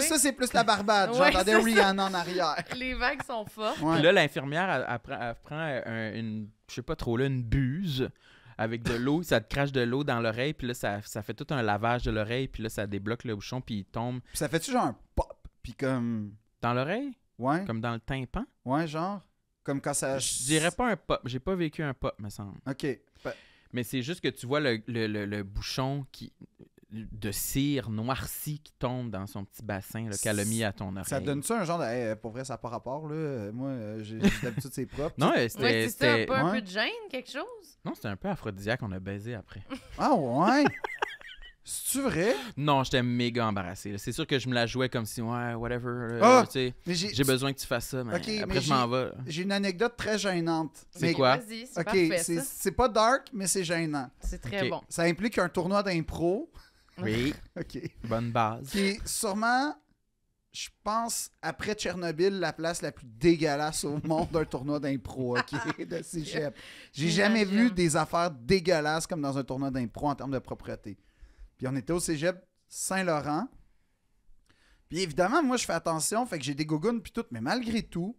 ça, c'est plus, la Barbade. J'entendais Rihanna en arrière. Les vagues sont fortes. Puis là, l'infirmière, elle, prend, euh, une, je sais pas trop, là, une buse avec de l'eau. ça te crache de l'eau dans l'oreille. Puis là, ça, fait tout un lavage de l'oreille. Puis là, ça débloque le bouchon. Puis il tombe. ça fait-tu genre un pop? Puis comme. Dans l'oreille? Ouais. Comme dans le tympan? Ouais, genre. Comme quand ça. Je dirais pas un pop. J'ai pas vécu un pop, me semble. OK. Mais c'est juste que tu vois le bouchon qui de cire noircie qui tombe dans son petit bassin qu'elle a mis à ton oreille. Ça donne ça un genre de pour vrai ça n'a pas rapport là. Moi euh, j'ai d'habitude c'est propre. non, euh, c'était ouais, c'était un peu de gêne quelque chose Non, c'était un peu aphrodisiaque, on a baisé après. ah ouais. C'est-tu vrai? Non, j'étais méga embarrassé. C'est sûr que je me la jouais comme si, ouais, whatever. Euh, ah, euh, j'ai besoin que tu fasses ça, mais après, je m'en vais. J'ai une anecdote très gênante. C'est quoi? Vas-y, c'est pas dark, mais c'est gênant. C'est très bon. Ça implique un tournoi d'impro. Oui. OK. Bonne base. Qui sûrement, je pense, après Tchernobyl, la place la plus dégueulasse au monde d'un tournoi d'impro, OK, de cégep. J'ai jamais vu des affaires dégueulasses comme dans un tournoi d'impro en termes de propreté. Puis on était au cégep Saint-Laurent. Puis évidemment, moi, je fais attention, fait que j'ai des gogoons puis tout, mais malgré tout,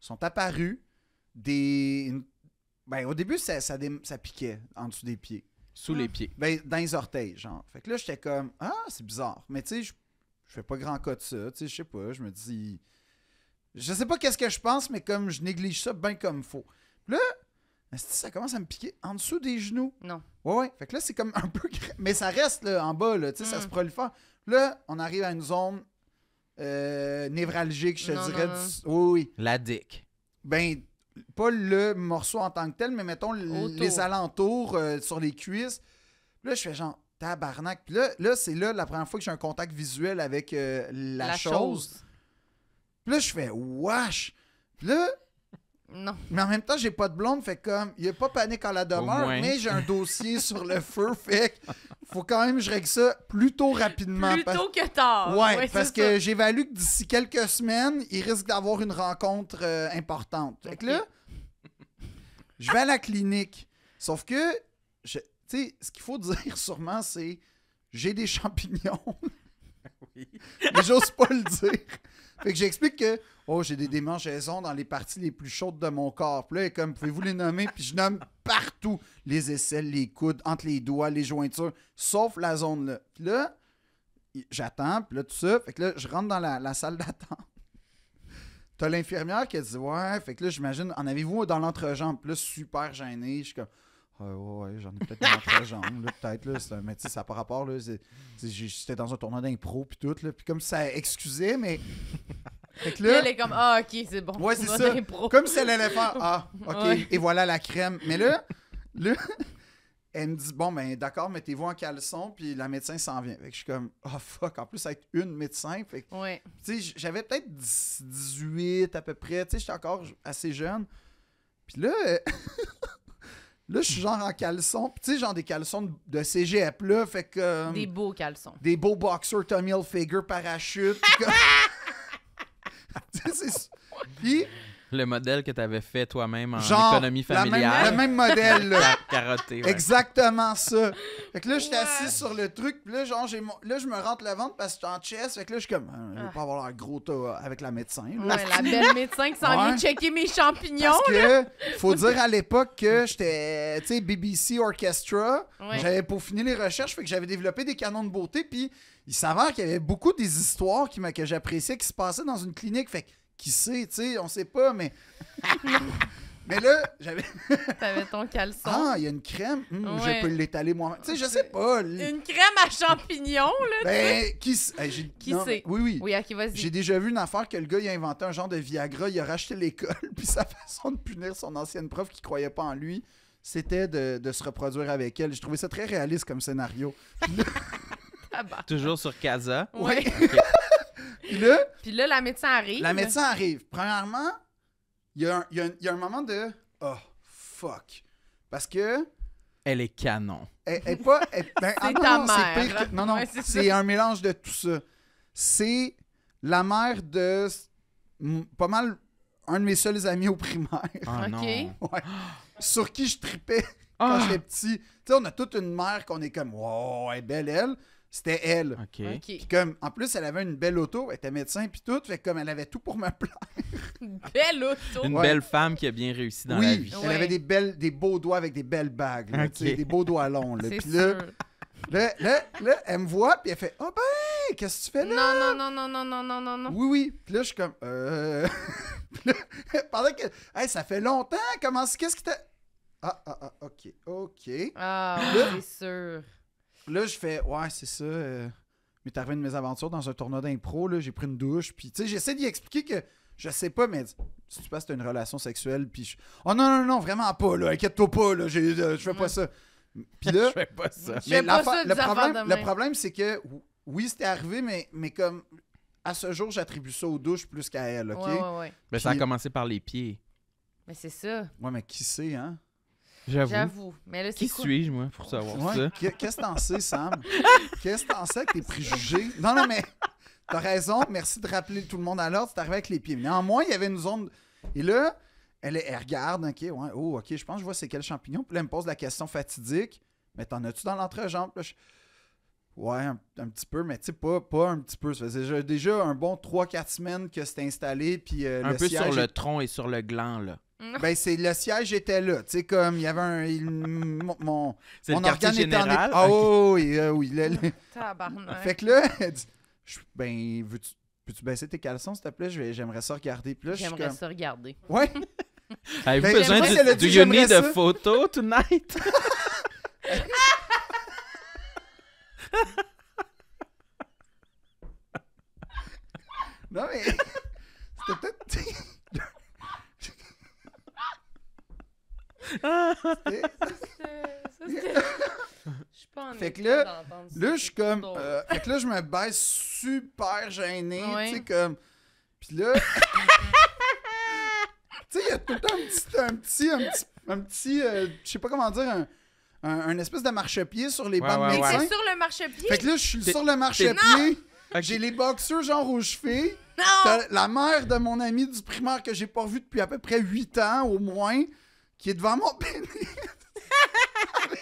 sont apparus des. Ben, au début, ça, ça, ça piquait en dessous des pieds. Sous les pieds. Ben, dans les orteils, genre. Fait que là, j'étais comme, ah, c'est bizarre. Mais tu sais, je fais pas grand cas de ça. Tu sais, je sais pas. Je me dis, je sais pas qu'est-ce que je pense, mais comme je néglige ça bien comme faut. là, ça commence à me piquer en dessous des genoux. Non. Ouais, ouais. Fait que là, c'est comme un peu. Mais ça reste là, en bas, là. Tu sais, ça se mm. prolifère. Là, on arrive à une zone euh, névralgique, je te dirais. Oui, oui. La dick. Ben, pas le morceau en tant que tel, mais mettons les alentours euh, sur les cuisses. là, je fais genre tabarnak. Puis là, là c'est là la première fois que j'ai un contact visuel avec euh, la, chose. chose. là, je fais wesh. Puis là, mais en même temps, j'ai pas de blonde, fait comme, il n'y a pas panique à la demeure, mais j'ai un dossier sur le feu, fait faut quand même que je règle ça plutôt rapidement. Plutôt que tard. Ouais, parce que j'évalue que d'ici quelques semaines, il risque d'avoir une rencontre euh, importante. Fait que là, je vais à la clinique. Sauf que, tu sais, ce qu'il faut dire sûrement, c'est j'ai des champignons. oui. Mais j'ose pas le dire. Fait que j'explique que Oh, j'ai des démangeaisons dans les parties les plus chaudes de mon corps. Puis comme pouvez-vous les nommer, puis je nomme partout les aisselles, les coudes, entre les doigts, les jointures, sauf la zone là. Puis là, j'attends, puis là, tout ça. Fait que là, je rentre dans la, salle d'attente. T'as l'infirmière qui a dit Ouais, fait que là, j'imagine, en avez-vous dans l'entrejambe? Puis là, super gêné. Je suis comme. Ah, ouais, ouais, j'en ai peut-être dans l'entrejambe, là, peut-être, là, c'est un, métier, ça par rapport, là, c'est, j'étais dans un tournoi d'impro, puis tout, là, puis comme ça excusait, mais elle est comme Ah, ok, c'est bon. c'est ça. Comme si elle allait faire Ah, ok, et voilà la crème. Mais là, elle me dit Bon, ben d'accord, mettez-vous en caleçon, puis la médecin s'en vient. Fait je suis comme Ah, fuck, en plus, être une médecin. Fait tu sais, j'avais peut-être 18 à peu près. Tu sais, j'étais encore assez jeune. Puis là, euh, là, je suis genre en caleçon. tu sais, genre des caleçons de, CGF. là. Fait que. Euh, des beaux caleçons. Des beaux boxers, Tommy Hilfiger, parachute. this is he le modèle que tu avais fait toi-même en économie familiale. le même modèle, Exactement ça. Fait que là, j'étais assis sur le truc, puis là, genre, là, je me rentre la vente parce que en chest. Fait que là, je suis comme, hein, je ah. pas avoir un gros tas avec la médecin. la belle médecin qui s'en vient checker mes champignons. Parce que, faut dire à l'époque que j'étais, tu sais, BBC Orchestra. J'avais pour finir les recherches, fait que j'avais développé des canons de beauté, puis il s'avère qu'il y avait beaucoup des histoires qui que j'appréciais qui se passaient dans une clinique. Fait que qui sait, tu sais, on sait pas, mais. mais là, j'avais. T'avais ton caleçon. Ah, il y a une crème. Hmm, je peux l'étaler moi-même. Tu sais, je sais pas. Une crème à champignons, là. Ben, qui, sait? qui sait? Oui, oui. Oui, ok, vas-y. J'ai déjà vu une affaire que le gars, il a inventé un genre de Viagra, il a racheté l'école, puis sa façon de punir son ancienne prof qui croyait pas en lui, c'était de, se reproduire avec elle. J'ai trouvé ça très réaliste comme scénario. Toujours sur Casa. Oui. Puis là. la médecin arrive. La médecin arrive. Premièrement, il y, a un, moment de. Oh, fuck. Parce que. Elle est canon. Elle, est pas. Elle, ben, ah, c'est non, non, C'est pire non, non, c'est, un mélange de tout ça. C'est la mère de. Pas mal. Un de mes seuls amis au primaire. Ah, Sur qui je tripais ah! quand j'étais petit. Tu sais, on a toute une mère qu'on est comme. Wow, elle est belle, elle. C'était elle. OK. Puis comme, en plus, elle avait une belle auto, elle était médecin, puis tout. Fait comme, elle avait tout pour me plaire. Belle auto. Une belle femme qui a bien réussi dans la vie. elle avait des, belles, des beaux doigts avec des belles bagues, des beaux doigts longs. Là. Puis là, là, là, elle me voit, puis elle fait Oh ben, qu'est-ce que tu fais là? Non, non, non, non, non, non, non, non, non. Oui, oui. Puis là, je suis comme. Euh. pendant que. Hey, ça fait longtemps. Comment Qu'est-ce qui t'a. Ah, ah, ah, ok, ok. Ah, c'est sûr. Là, je fais, ouais, c'est ça. Euh, mais t'as une de mes aventures dans un tournoi d'impro, là, j'ai pris une douche. Puis, tu sais, j'essaie d'y expliquer que je sais pas, mais si tu passes, t'as une relation sexuelle. Puis, je... oh non, non, non, vraiment pas, là, inquiète-toi pas, là, euh, je fais pas ça. Puis là, je fais pas ça. le, problème, c'est que, oui, c'était arrivé, mais, mais comme, à ce jour, j'attribue ça aux douches plus qu'à elle, OK? Mais ça a commencé par les pieds. Mais c'est ça. Ouais, mais qui sait, hein? J'avoue. Mais Qui suis-je, moi, pour savoir ça? Qu'est-ce que t'en sais, Sam? Qu'est-ce que t'en sais avec tes préjugés? Non, non, mais t'as raison. Merci de rappeler tout le monde à l'ordre. C'est arrivé avec les pieds. Néanmoins, il y avait une zone. Et là, elle, elle regarde. OK, ouais. Oh, OK, je pense que je vois c'est quel champignon. Puis là, elle me pose la question fatidique. Mais t'en as-tu dans l'entrejambe? Ouais, un, petit peu, mais tu sais, pas, pas un petit peu. Ça faisait déjà un bon 3-4 semaines que c'était installé. Puis, euh, un peu sur le tronc et sur le gland, là. Mm. Ben, c'est le siège était là. Tu sais, comme il y avait un. mon mon, mon organe général, Ah oh, oui, euh, oui. Tabarnak. Fait que là, elle dit, ben, veux-tu peux-tu baisser tes caleçons, s'il te plaît? J'aimerais ça regarder. plus. J'aimerais ça regarder. Ouais. Avez-vous ben, besoin du, du you need de photo tonight? non, mais. C'était peut-être. pas en fait que là, là je suis comme. Euh, fait que là, je me baisse super gêné. Tu sais, comme. Puis là. tu sais, il y a tout le temps un petit. Un petit. Un petit. Un petit euh, je sais pas comment dire. Un, un, espèce de marchepied sur les ouais, bancs ouais, de sur le marchepied. Fait que là, je suis sur le marchepied. J'ai les boxeurs genre aux chevilles. La mère de mon ami du primaire que j'ai pas vu depuis à peu près 8 ans au moins qui est devant mon pénis.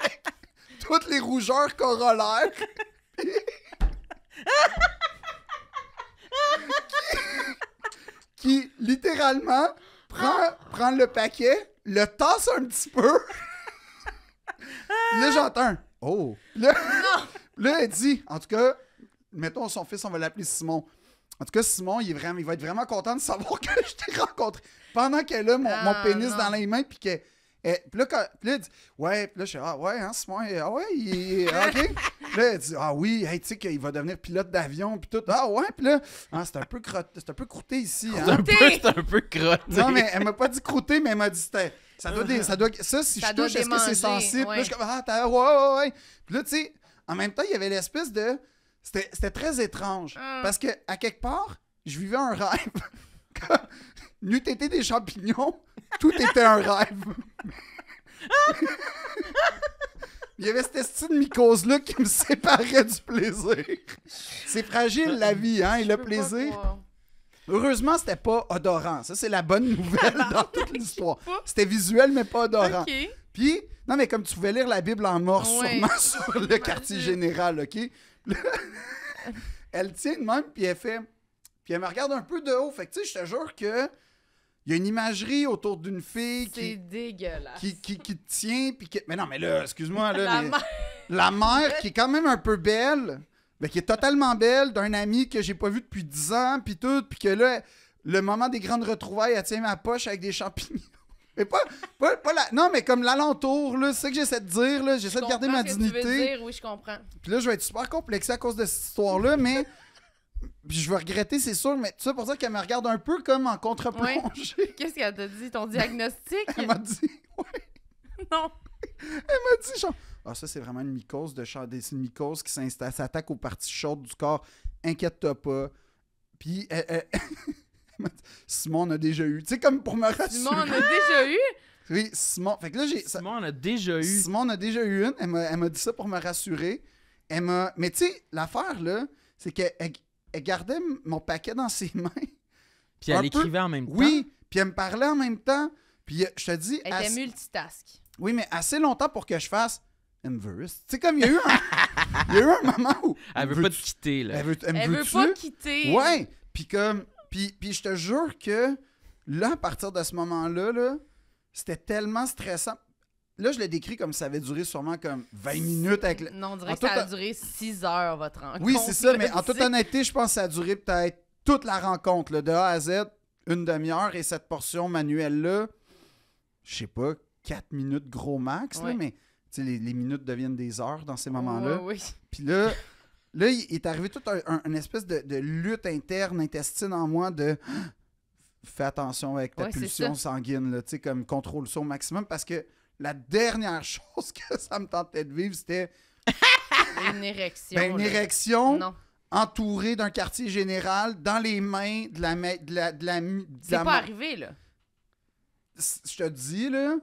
avec toutes les rougeurs corollaires. qui... littéralement, prend, prend le paquet, le tasse un petit peu. là, j'entends Oh! Là, là, elle dit, en tout cas, mettons son fils, on va l'appeler Simon. En tout cas, Simon, il, est vraiment, il va être vraiment content de savoir que je t'ai rencontré pendant qu'elle a mon, ah, pénis dans les mains, puis qu'elle. Eh, puis là, quand, elle dit, ouais, puis là, je suis, ah ouais, hein, c'est moi, eh, ah ouais, il, ok. là, elle dit, ah oui, hey, tu sais qu'il va devenir pilote d'avion, puis tout. Ah ouais, puis là, ah, c'est un peu c'est un peu croûté ici. Hein? C'est un peu, un peu Non, mais elle m'a pas dit croûté, mais elle m'a dit, c'était, ça doit, ça doit, ça, si je touche, est-ce que c'est sensible? Puis là, je suis comme, ah, t'as, ouais, ouais, ouais. Puis là, tu sais, en même temps, il y avait l'espèce de, c'était très étrange, ah. parce que, à quelque part, je vivais un rêve. N'eût été des champignons, tout était un rêve. Il y avait cette estime de mycose-là qui me séparait du plaisir. C'est fragile, la vie, hein, et le plaisir. Heureusement, c'était pas odorant. Ça, c'est la bonne nouvelle dans toute l'histoire. C'était visuel, mais pas odorant. Puis, non, mais comme tu pouvais lire la Bible en morse, sûrement sur le quartier général, OK? Elle tient même, puis elle fait puis elle me regarde un peu de haut. Fait que tu sais, je te jure que. Il y a une imagerie autour d'une fille qui. dégueulasse. Qui, qui, te tient, puis qui... Mais non, mais là, excuse-moi, là. La, mère... La mère qui est quand même un peu belle, mais qui est totalement belle, d'un ami que j'ai pas vu depuis 10 ans, puis tout, puis que là, le moment des grandes retrouvailles, elle tient ma poche avec des champignons. Mais pas, pas, Non, mais comme l'alentour, là, c'est ça que j'essaie de dire, là. J'essaie de garder ma dignité. Que tu veux dire, oui, je comprends. Puis là, je vais être super complexé à cause de cette histoire-là, mais puis je vais regretter, c'est sûr, mais c'est pour dire qu'elle me regarde un peu comme en contre-plongée. Qu'est-ce qu'elle t'a dit? Ton diagnostic? elle m'a dit, ouais. Non. elle m'a dit, genre, ah, ça, c'est vraiment une mycose de chat. C'est une mycose qui s'attaque aux parties chaudes du corps. Inquiète-toi pas. Puis, elle, dit... Simon en a déjà eu. Tu sais, comme pour me rassurer. Simon en a déjà eu? Oui, Simon. Fait que là, j'ai. Simon en a déjà eu. Simon en a déjà eu une. Elle m'a dit ça pour me rassurer. Elle m'a. Mais tu sais, l'affaire, là, c'est qu'elle elle gardait mon paquet dans ses mains. Puis elle écrivait en même temps. Oui, puis elle me parlait en même temps. Puis euh, je te dis. Elle était multitask. Oui, mais assez longtemps pour que je fasse. Elle Tu sais, comme il y a eu un, il y a eu un moment où. Elle veut, veut pas te quitter, là. Elle veut, elle, veut pas quitter. Ouais. Puis comme. Puis, puis je te jure que là, à partir de ce moment là, là c'était tellement stressant. Là, je le décris comme ça avait duré sûrement comme 20 minutes. Avec Non, on dirait que ça a duré 6 heures, votre rencontre. Oui, c'est ça, mais en toute honnêteté, je pense que ça a duré peut-être toute la rencontre, de A à Z, une demi-heure, et cette portion manuelle-là, je sais pas, 4 minutes gros max, mais les, minutes deviennent des heures dans ces moments-là. Puis là, là, il est arrivé toute un, une espèce de, lutte interne, intestine en moi de fais attention avec ta pulsion sanguine, là, comme contrôle ça au maximum, parce que la dernière chose que ça me tentait de vivre, c'était. une érection. Ben, une érection. entourée d'un quartier général, dans les mains de la... de la, de la, c'est pas arrivé, là. Je te dis, là,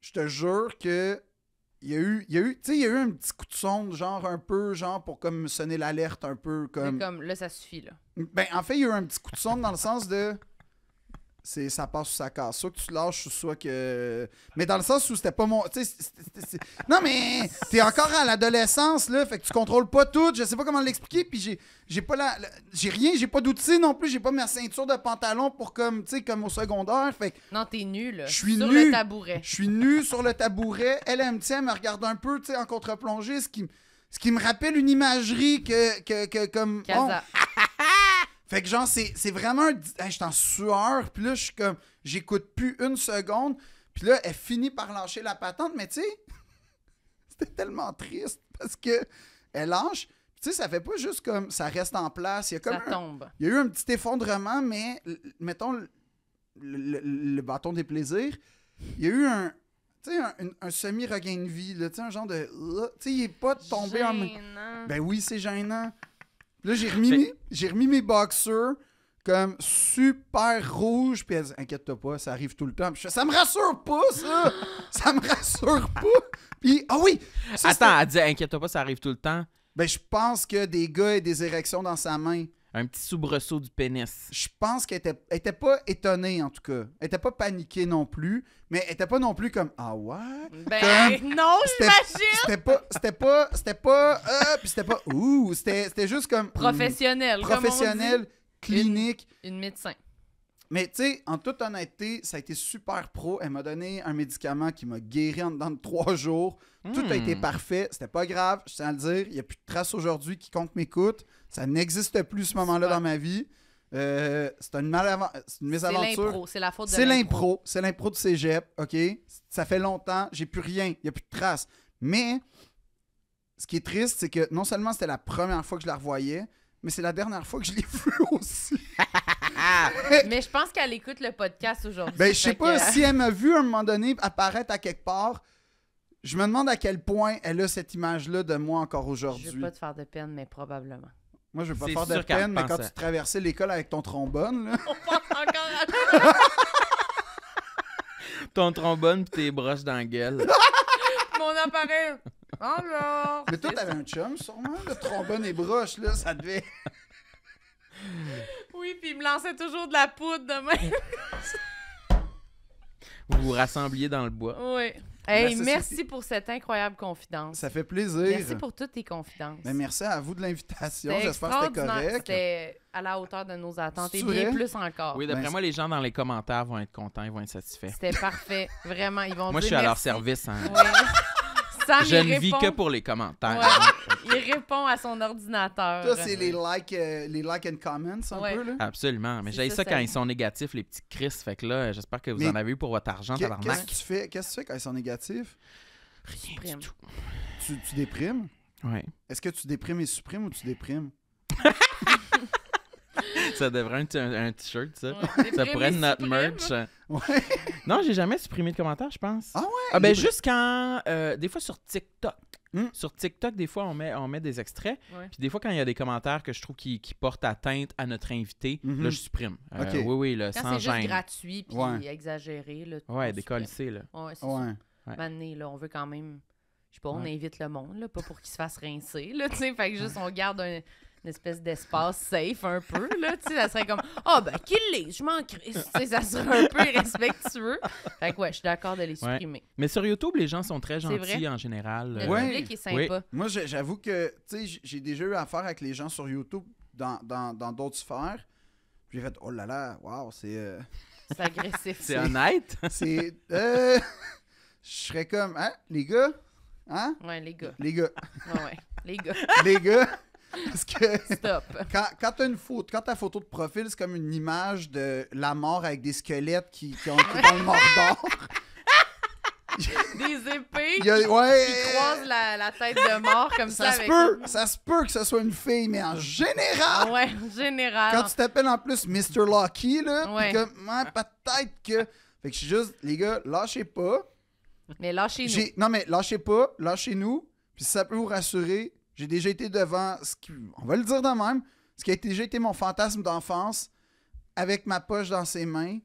je te jure que il y a eu, il eu, tu sais, il y a eu un petit coup de sonde, genre un peu, genre pour comme sonner l'alerte un peu, comme... comme... là, ça suffit, là. Ben, en fait, il y a eu un petit coup de sonde dans le sens de ça passe ou ça casse. Soit que tu lâches soit que. Mais dans le sens où c'était pas mon. Non, mais t'es encore à l'adolescence, là. Fait que tu contrôles pas tout. Je sais pas comment l'expliquer. Puis j'ai, j'ai pas la. J'ai rien. J'ai pas d'outils non plus. J'ai pas ma ceinture de pantalon pour comme, tu sais, comme au secondaire. Fait Non, t'es nu, là. Je suis nu. Sur le tabouret. Je suis nu sur le tabouret. Elle, aime me me regarde un peu, tu sais, en contre-plongée. Ce qui, ce qui me rappelle une imagerie que. que, comme. Fait que genre, c'est vraiment un... en sueur, puis là, je suis comme... J'écoute plus une seconde. Puis là, elle finit par lâcher la patente, mais tu sais, c'était tellement triste parce que elle lâche. Tu sais, ça fait pas juste comme ça reste en place. Il y a comme tombe. Il y a eu un petit effondrement, mais mettons le, bâton des plaisirs, il y a eu un, un, sais, un semi-regain de vie, là, un genre de. Euh, tu sais, il est pas tombé gênant. en. Ben oui, c'est gênant là, j'ai remis, mes boxers comme super rouge. Puis elle dit Inquiète-toi pas, ça arrive tout le temps. Puis Ça me rassure pas, ça Ça me rassure pas Puis, ah oui Attends, elle dit Inquiète-toi pas, ça arrive tout le temps. Ben, je pense que des gars et des érections dans sa main. Un petit soubresaut du pénis. Je pense qu'elle était, était pas étonnée, en tout cas. Elle était pas paniquée non plus, mais elle était pas non plus comme Ah ouais? Ben non, j'imagine! C'était pas, c'était pas, c'était pas, euh, puis c'était pas, ouh, c'était, juste comme. Hmm, professionnel. professionnel, clinique. une médecin. Mais tu sais, en toute honnêteté, ça a été super pro. Elle m'a donné un médicament qui m'a guéri en dedans de trois jours. Tout a été hmm. parfait. C'était pas grave, je tiens à le dire. Il n'y a plus de traces aujourd'hui. qui mes m'écoute, ça n'existe plus ce moment-là dans ma vie. Euh, c'est une, une, mésaventure. C'est la faute de C'est l'impro. C'est l'impro de cégep, OK? Ça fait longtemps, j'ai plus rien, il n'y a plus de traces. Mais ce qui est triste, c'est que non seulement c'était la première fois que je la revoyais, mais c'est la dernière fois que je l'ai vue aussi. Ah. Mais je pense qu'elle écoute le podcast aujourd'hui. Ben, je sais pas si elle m'a vu à un moment donné apparaître à quelque part. Je me demande à quel point elle a cette image-là de moi encore aujourd'hui. Je veux pas te faire de peine, mais probablement. Moi, je veux pas te faire de peine, mais quand tu traversais l'école avec ton trombone, là... On pense encore à Ton trombone pis tes broches dans la gueule. Mon appareil! là! Mais toi, t'avais un chum, sûrement, le trombone et broche, là, ça devait puis il me lançait toujours de la poudre demain. même. vous vous rassembliez dans le bois. Oui. Ben, hey, merci, pour cette incroyable confidence. Ça fait plaisir. Merci pour toutes tes confidences. Mais ben, merci à vous de l'invitation. J'espère que c'était correct. C'était à la hauteur de nos attentes et bien plus encore. Oui, d'après ben, moi, les gens dans les commentaires vont être contents, ils vont être satisfaits. C'était parfait. Vraiment, ils vont Moi, je suis à leur service. Hein je ne vis que pour les commentaires. il répond à son ordinateur. Toi, c'est les likes euh, les like and comments, un peu. Là. Absolument. Mais j'ai ça, quand ils sont négatifs, les petits Chris. Fait que là, j'espère que vous en avez eu pour votre argent, Qu'est-ce que tu, fais quand ils sont négatifs? Rien du tout. Tu, tu déprimes? Oui. Est-ce que tu déprimes et supprimes ou tu déprimes? ça devrait être un, t-shirt, ça. ça pourrait être notre merch. Ouais. Non, j'ai jamais supprimé de commentaires, je pense. Ah ouais? Ah ben, juste quand. Euh, des fois sur TikTok. Hmm. Sur TikTok, des fois, on met, on met des extraits. Puis des fois, quand il y a des commentaires que je trouve qui, qui portent atteinte à notre invité, là, mm-hmm. je supprime. Euh, oui, oui, là, sans gêne. c'est gratuit puis exagéré. Là, ouais, décollissé, là. Ouais, c'est là, on veut quand même... Je sais pas, on invite le monde, là, pas pour qu'il se fasse rincer, là, tu sais. Fait que juste, on garde un une espèce d'espace safe un peu. Là, tu sais, ça serait comme Ah, oh, ben, qu'il les, je m'en sais, ça serait un peu irrespectueux. Fait que, ouais, je suis d'accord de les supprimer. Mais sur YouTube, les gens sont très gentils en général. Le euh, public est sympa. Moi, j'avoue que, tu sais, j'ai déjà eu affaire avec les gens sur YouTube dans d'autres dans, Puis sphères. J'ai fait Oh là là, waouh, c'est. Euh, c'est agressif. c'est honnête. c'est. Euh, je serais comme Hein, les gars Hein Ouais, les gars. Les gars. ouais, ouais. Les gars. les gars. Parce que Stop. Quand, quand tu as une photo, ta photo de profil, c'est comme une image de la mort avec des squelettes qui, ont été dans le mordor. Des épées qui croisent la, tête de mort comme ça. Ça se peut, ça se peut que ce soit une fille, mais en général, Ouais, en général. quand tu t'appelles en plus Mr. Lucky, là, comme, peut-être que. Fait que je suis juste, les gars, lâchez pas. Mais lâchez-nous. Non, mais lâchez pas, lâchez-nous. Puis ça peut vous rassurer, j'ai déjà été devant ce on va le dire de même, ce qui a déjà été mon fantasme d'enfance avec ma poche dans ses mains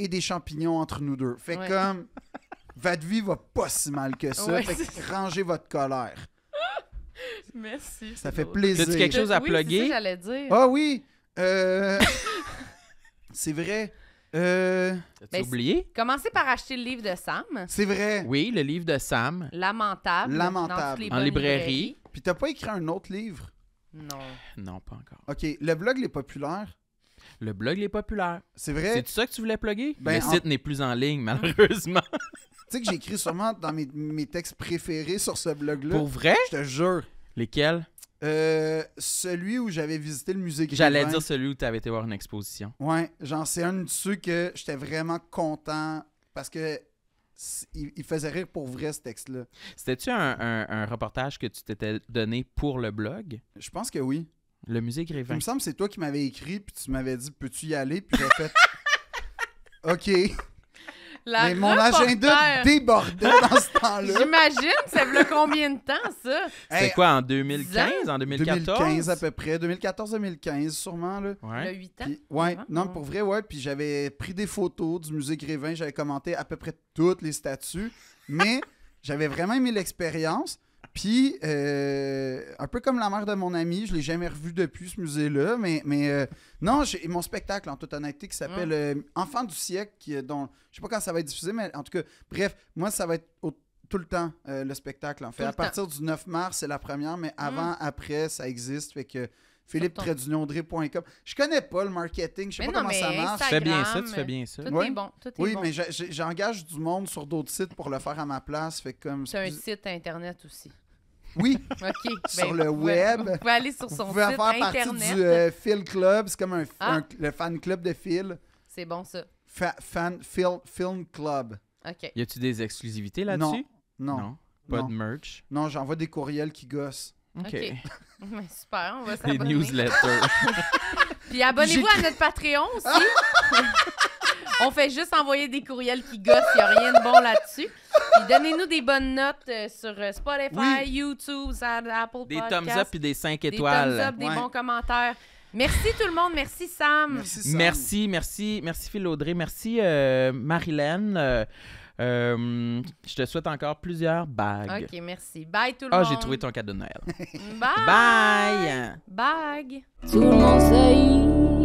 et des champignons entre nous deux. Fait comme votre vie va pas si mal que ça. fait que rangez votre colère. Merci. Ça fait plaisir. As-tu quelque chose à oui, Ah oui. Euh, c'est vrai. Euh... As-tu oublié? Commencez par acheter le livre de Sam. C'est vrai. Oui, le livre de Sam. Lamentable. Lamentable. en librairie. Puis t'as pas écrit un autre livre? Non. Non, pas encore. OK. Le blog Les Populaires. Le blog Les Populaires. C'est vrai. C'est ça que tu voulais plugger? Ben, le site n'est plus en ligne, malheureusement. tu sais que j'écris sûrement dans mes, mes, textes préférés sur ce blog-là. Pour vrai? Je te jure. Lesquels? Euh, celui où j'avais visité le musée J'allais dire celui où tu avais été voir une exposition. Ouais, genre c'est un de ceux que j'étais vraiment content parce que il, faisait rire pour vrai ce texte-là. C'était-tu un, reportage que tu t'étais donné pour le blog? Je pense que oui. Le musée Grévin. Il me semble que c'est toi qui m'avais écrit, puis tu m'avais dit Peux-tu y aller? Puis j'ai fait OK mais mon agenda débordait dans ce temps-là. J'imagine, ça fait combien de temps, ça? C'est quoi, en 2015, en 2014? 2015 à peu près, 2014-2015 sûrement. Là. Ouais. a 8 ans? Oui, ouais, non, pour vrai, ouais. Puis j'avais pris des photos du musée Grévin, j'avais commenté à peu près toutes les statues, mais j'avais vraiment aimé l'expérience. Puis, euh, un peu comme la mère de mon ami, je ne l'ai jamais revu depuis ce musée-là, mais, mais euh, non, j'ai mon spectacle, en toute honnêteté, qui s'appelle ah. euh, Enfant du siècle, qui, dont je sais pas quand ça va être diffusé, mais en tout cas, bref, moi, ça va être tout le temps le spectacle, en fait. à partir du 9 mars, c'est la première, mais mmh. avant, après, ça existe, fait que. Philippe Je connais pas le marketing, je sais pas comment ça marche. Tu fais bien ça, tu fais bien ça. oui, mais j'engage du monde sur d'autres sites pour le faire à ma place, fait comme C'est un site internet aussi. Oui. OK. Ben, sur le web. vous pouvez aller sur son site vous pouvez faire Internet. du euh, Phil Club. C'est comme un, ah. le fan club de Phil. C'est bon, ça. fan Phil, Film Club. OK. Y a-tu des exclusivités là-dessus? Non. non. Pas de merch? Non, j'envoie des courriels qui gossent. OK. Ben, super, on va s'abonner. Des newsletters. Puis abonnez-vous à notre Patreon aussi. On fait juste envoyer des courriels qui gossent. Il n'y a rien de bon là-dessus. donnez-nous des bonnes notes euh, sur euh, Spotify, YouTube, Apple Des thumbs up et des 5 étoiles. Des thumbs up, des bons commentaires. Merci tout le monde. Merci Sam. Merci. Merci, merci, Phil Audrey, merci euh, Marilyn. Euh, je te souhaite encore plusieurs bagues. OK, merci. Bye tout le Ah, monde. j'ai trouvé ton cadeau de Noël. Bye. Bye. Bye. Tout le monde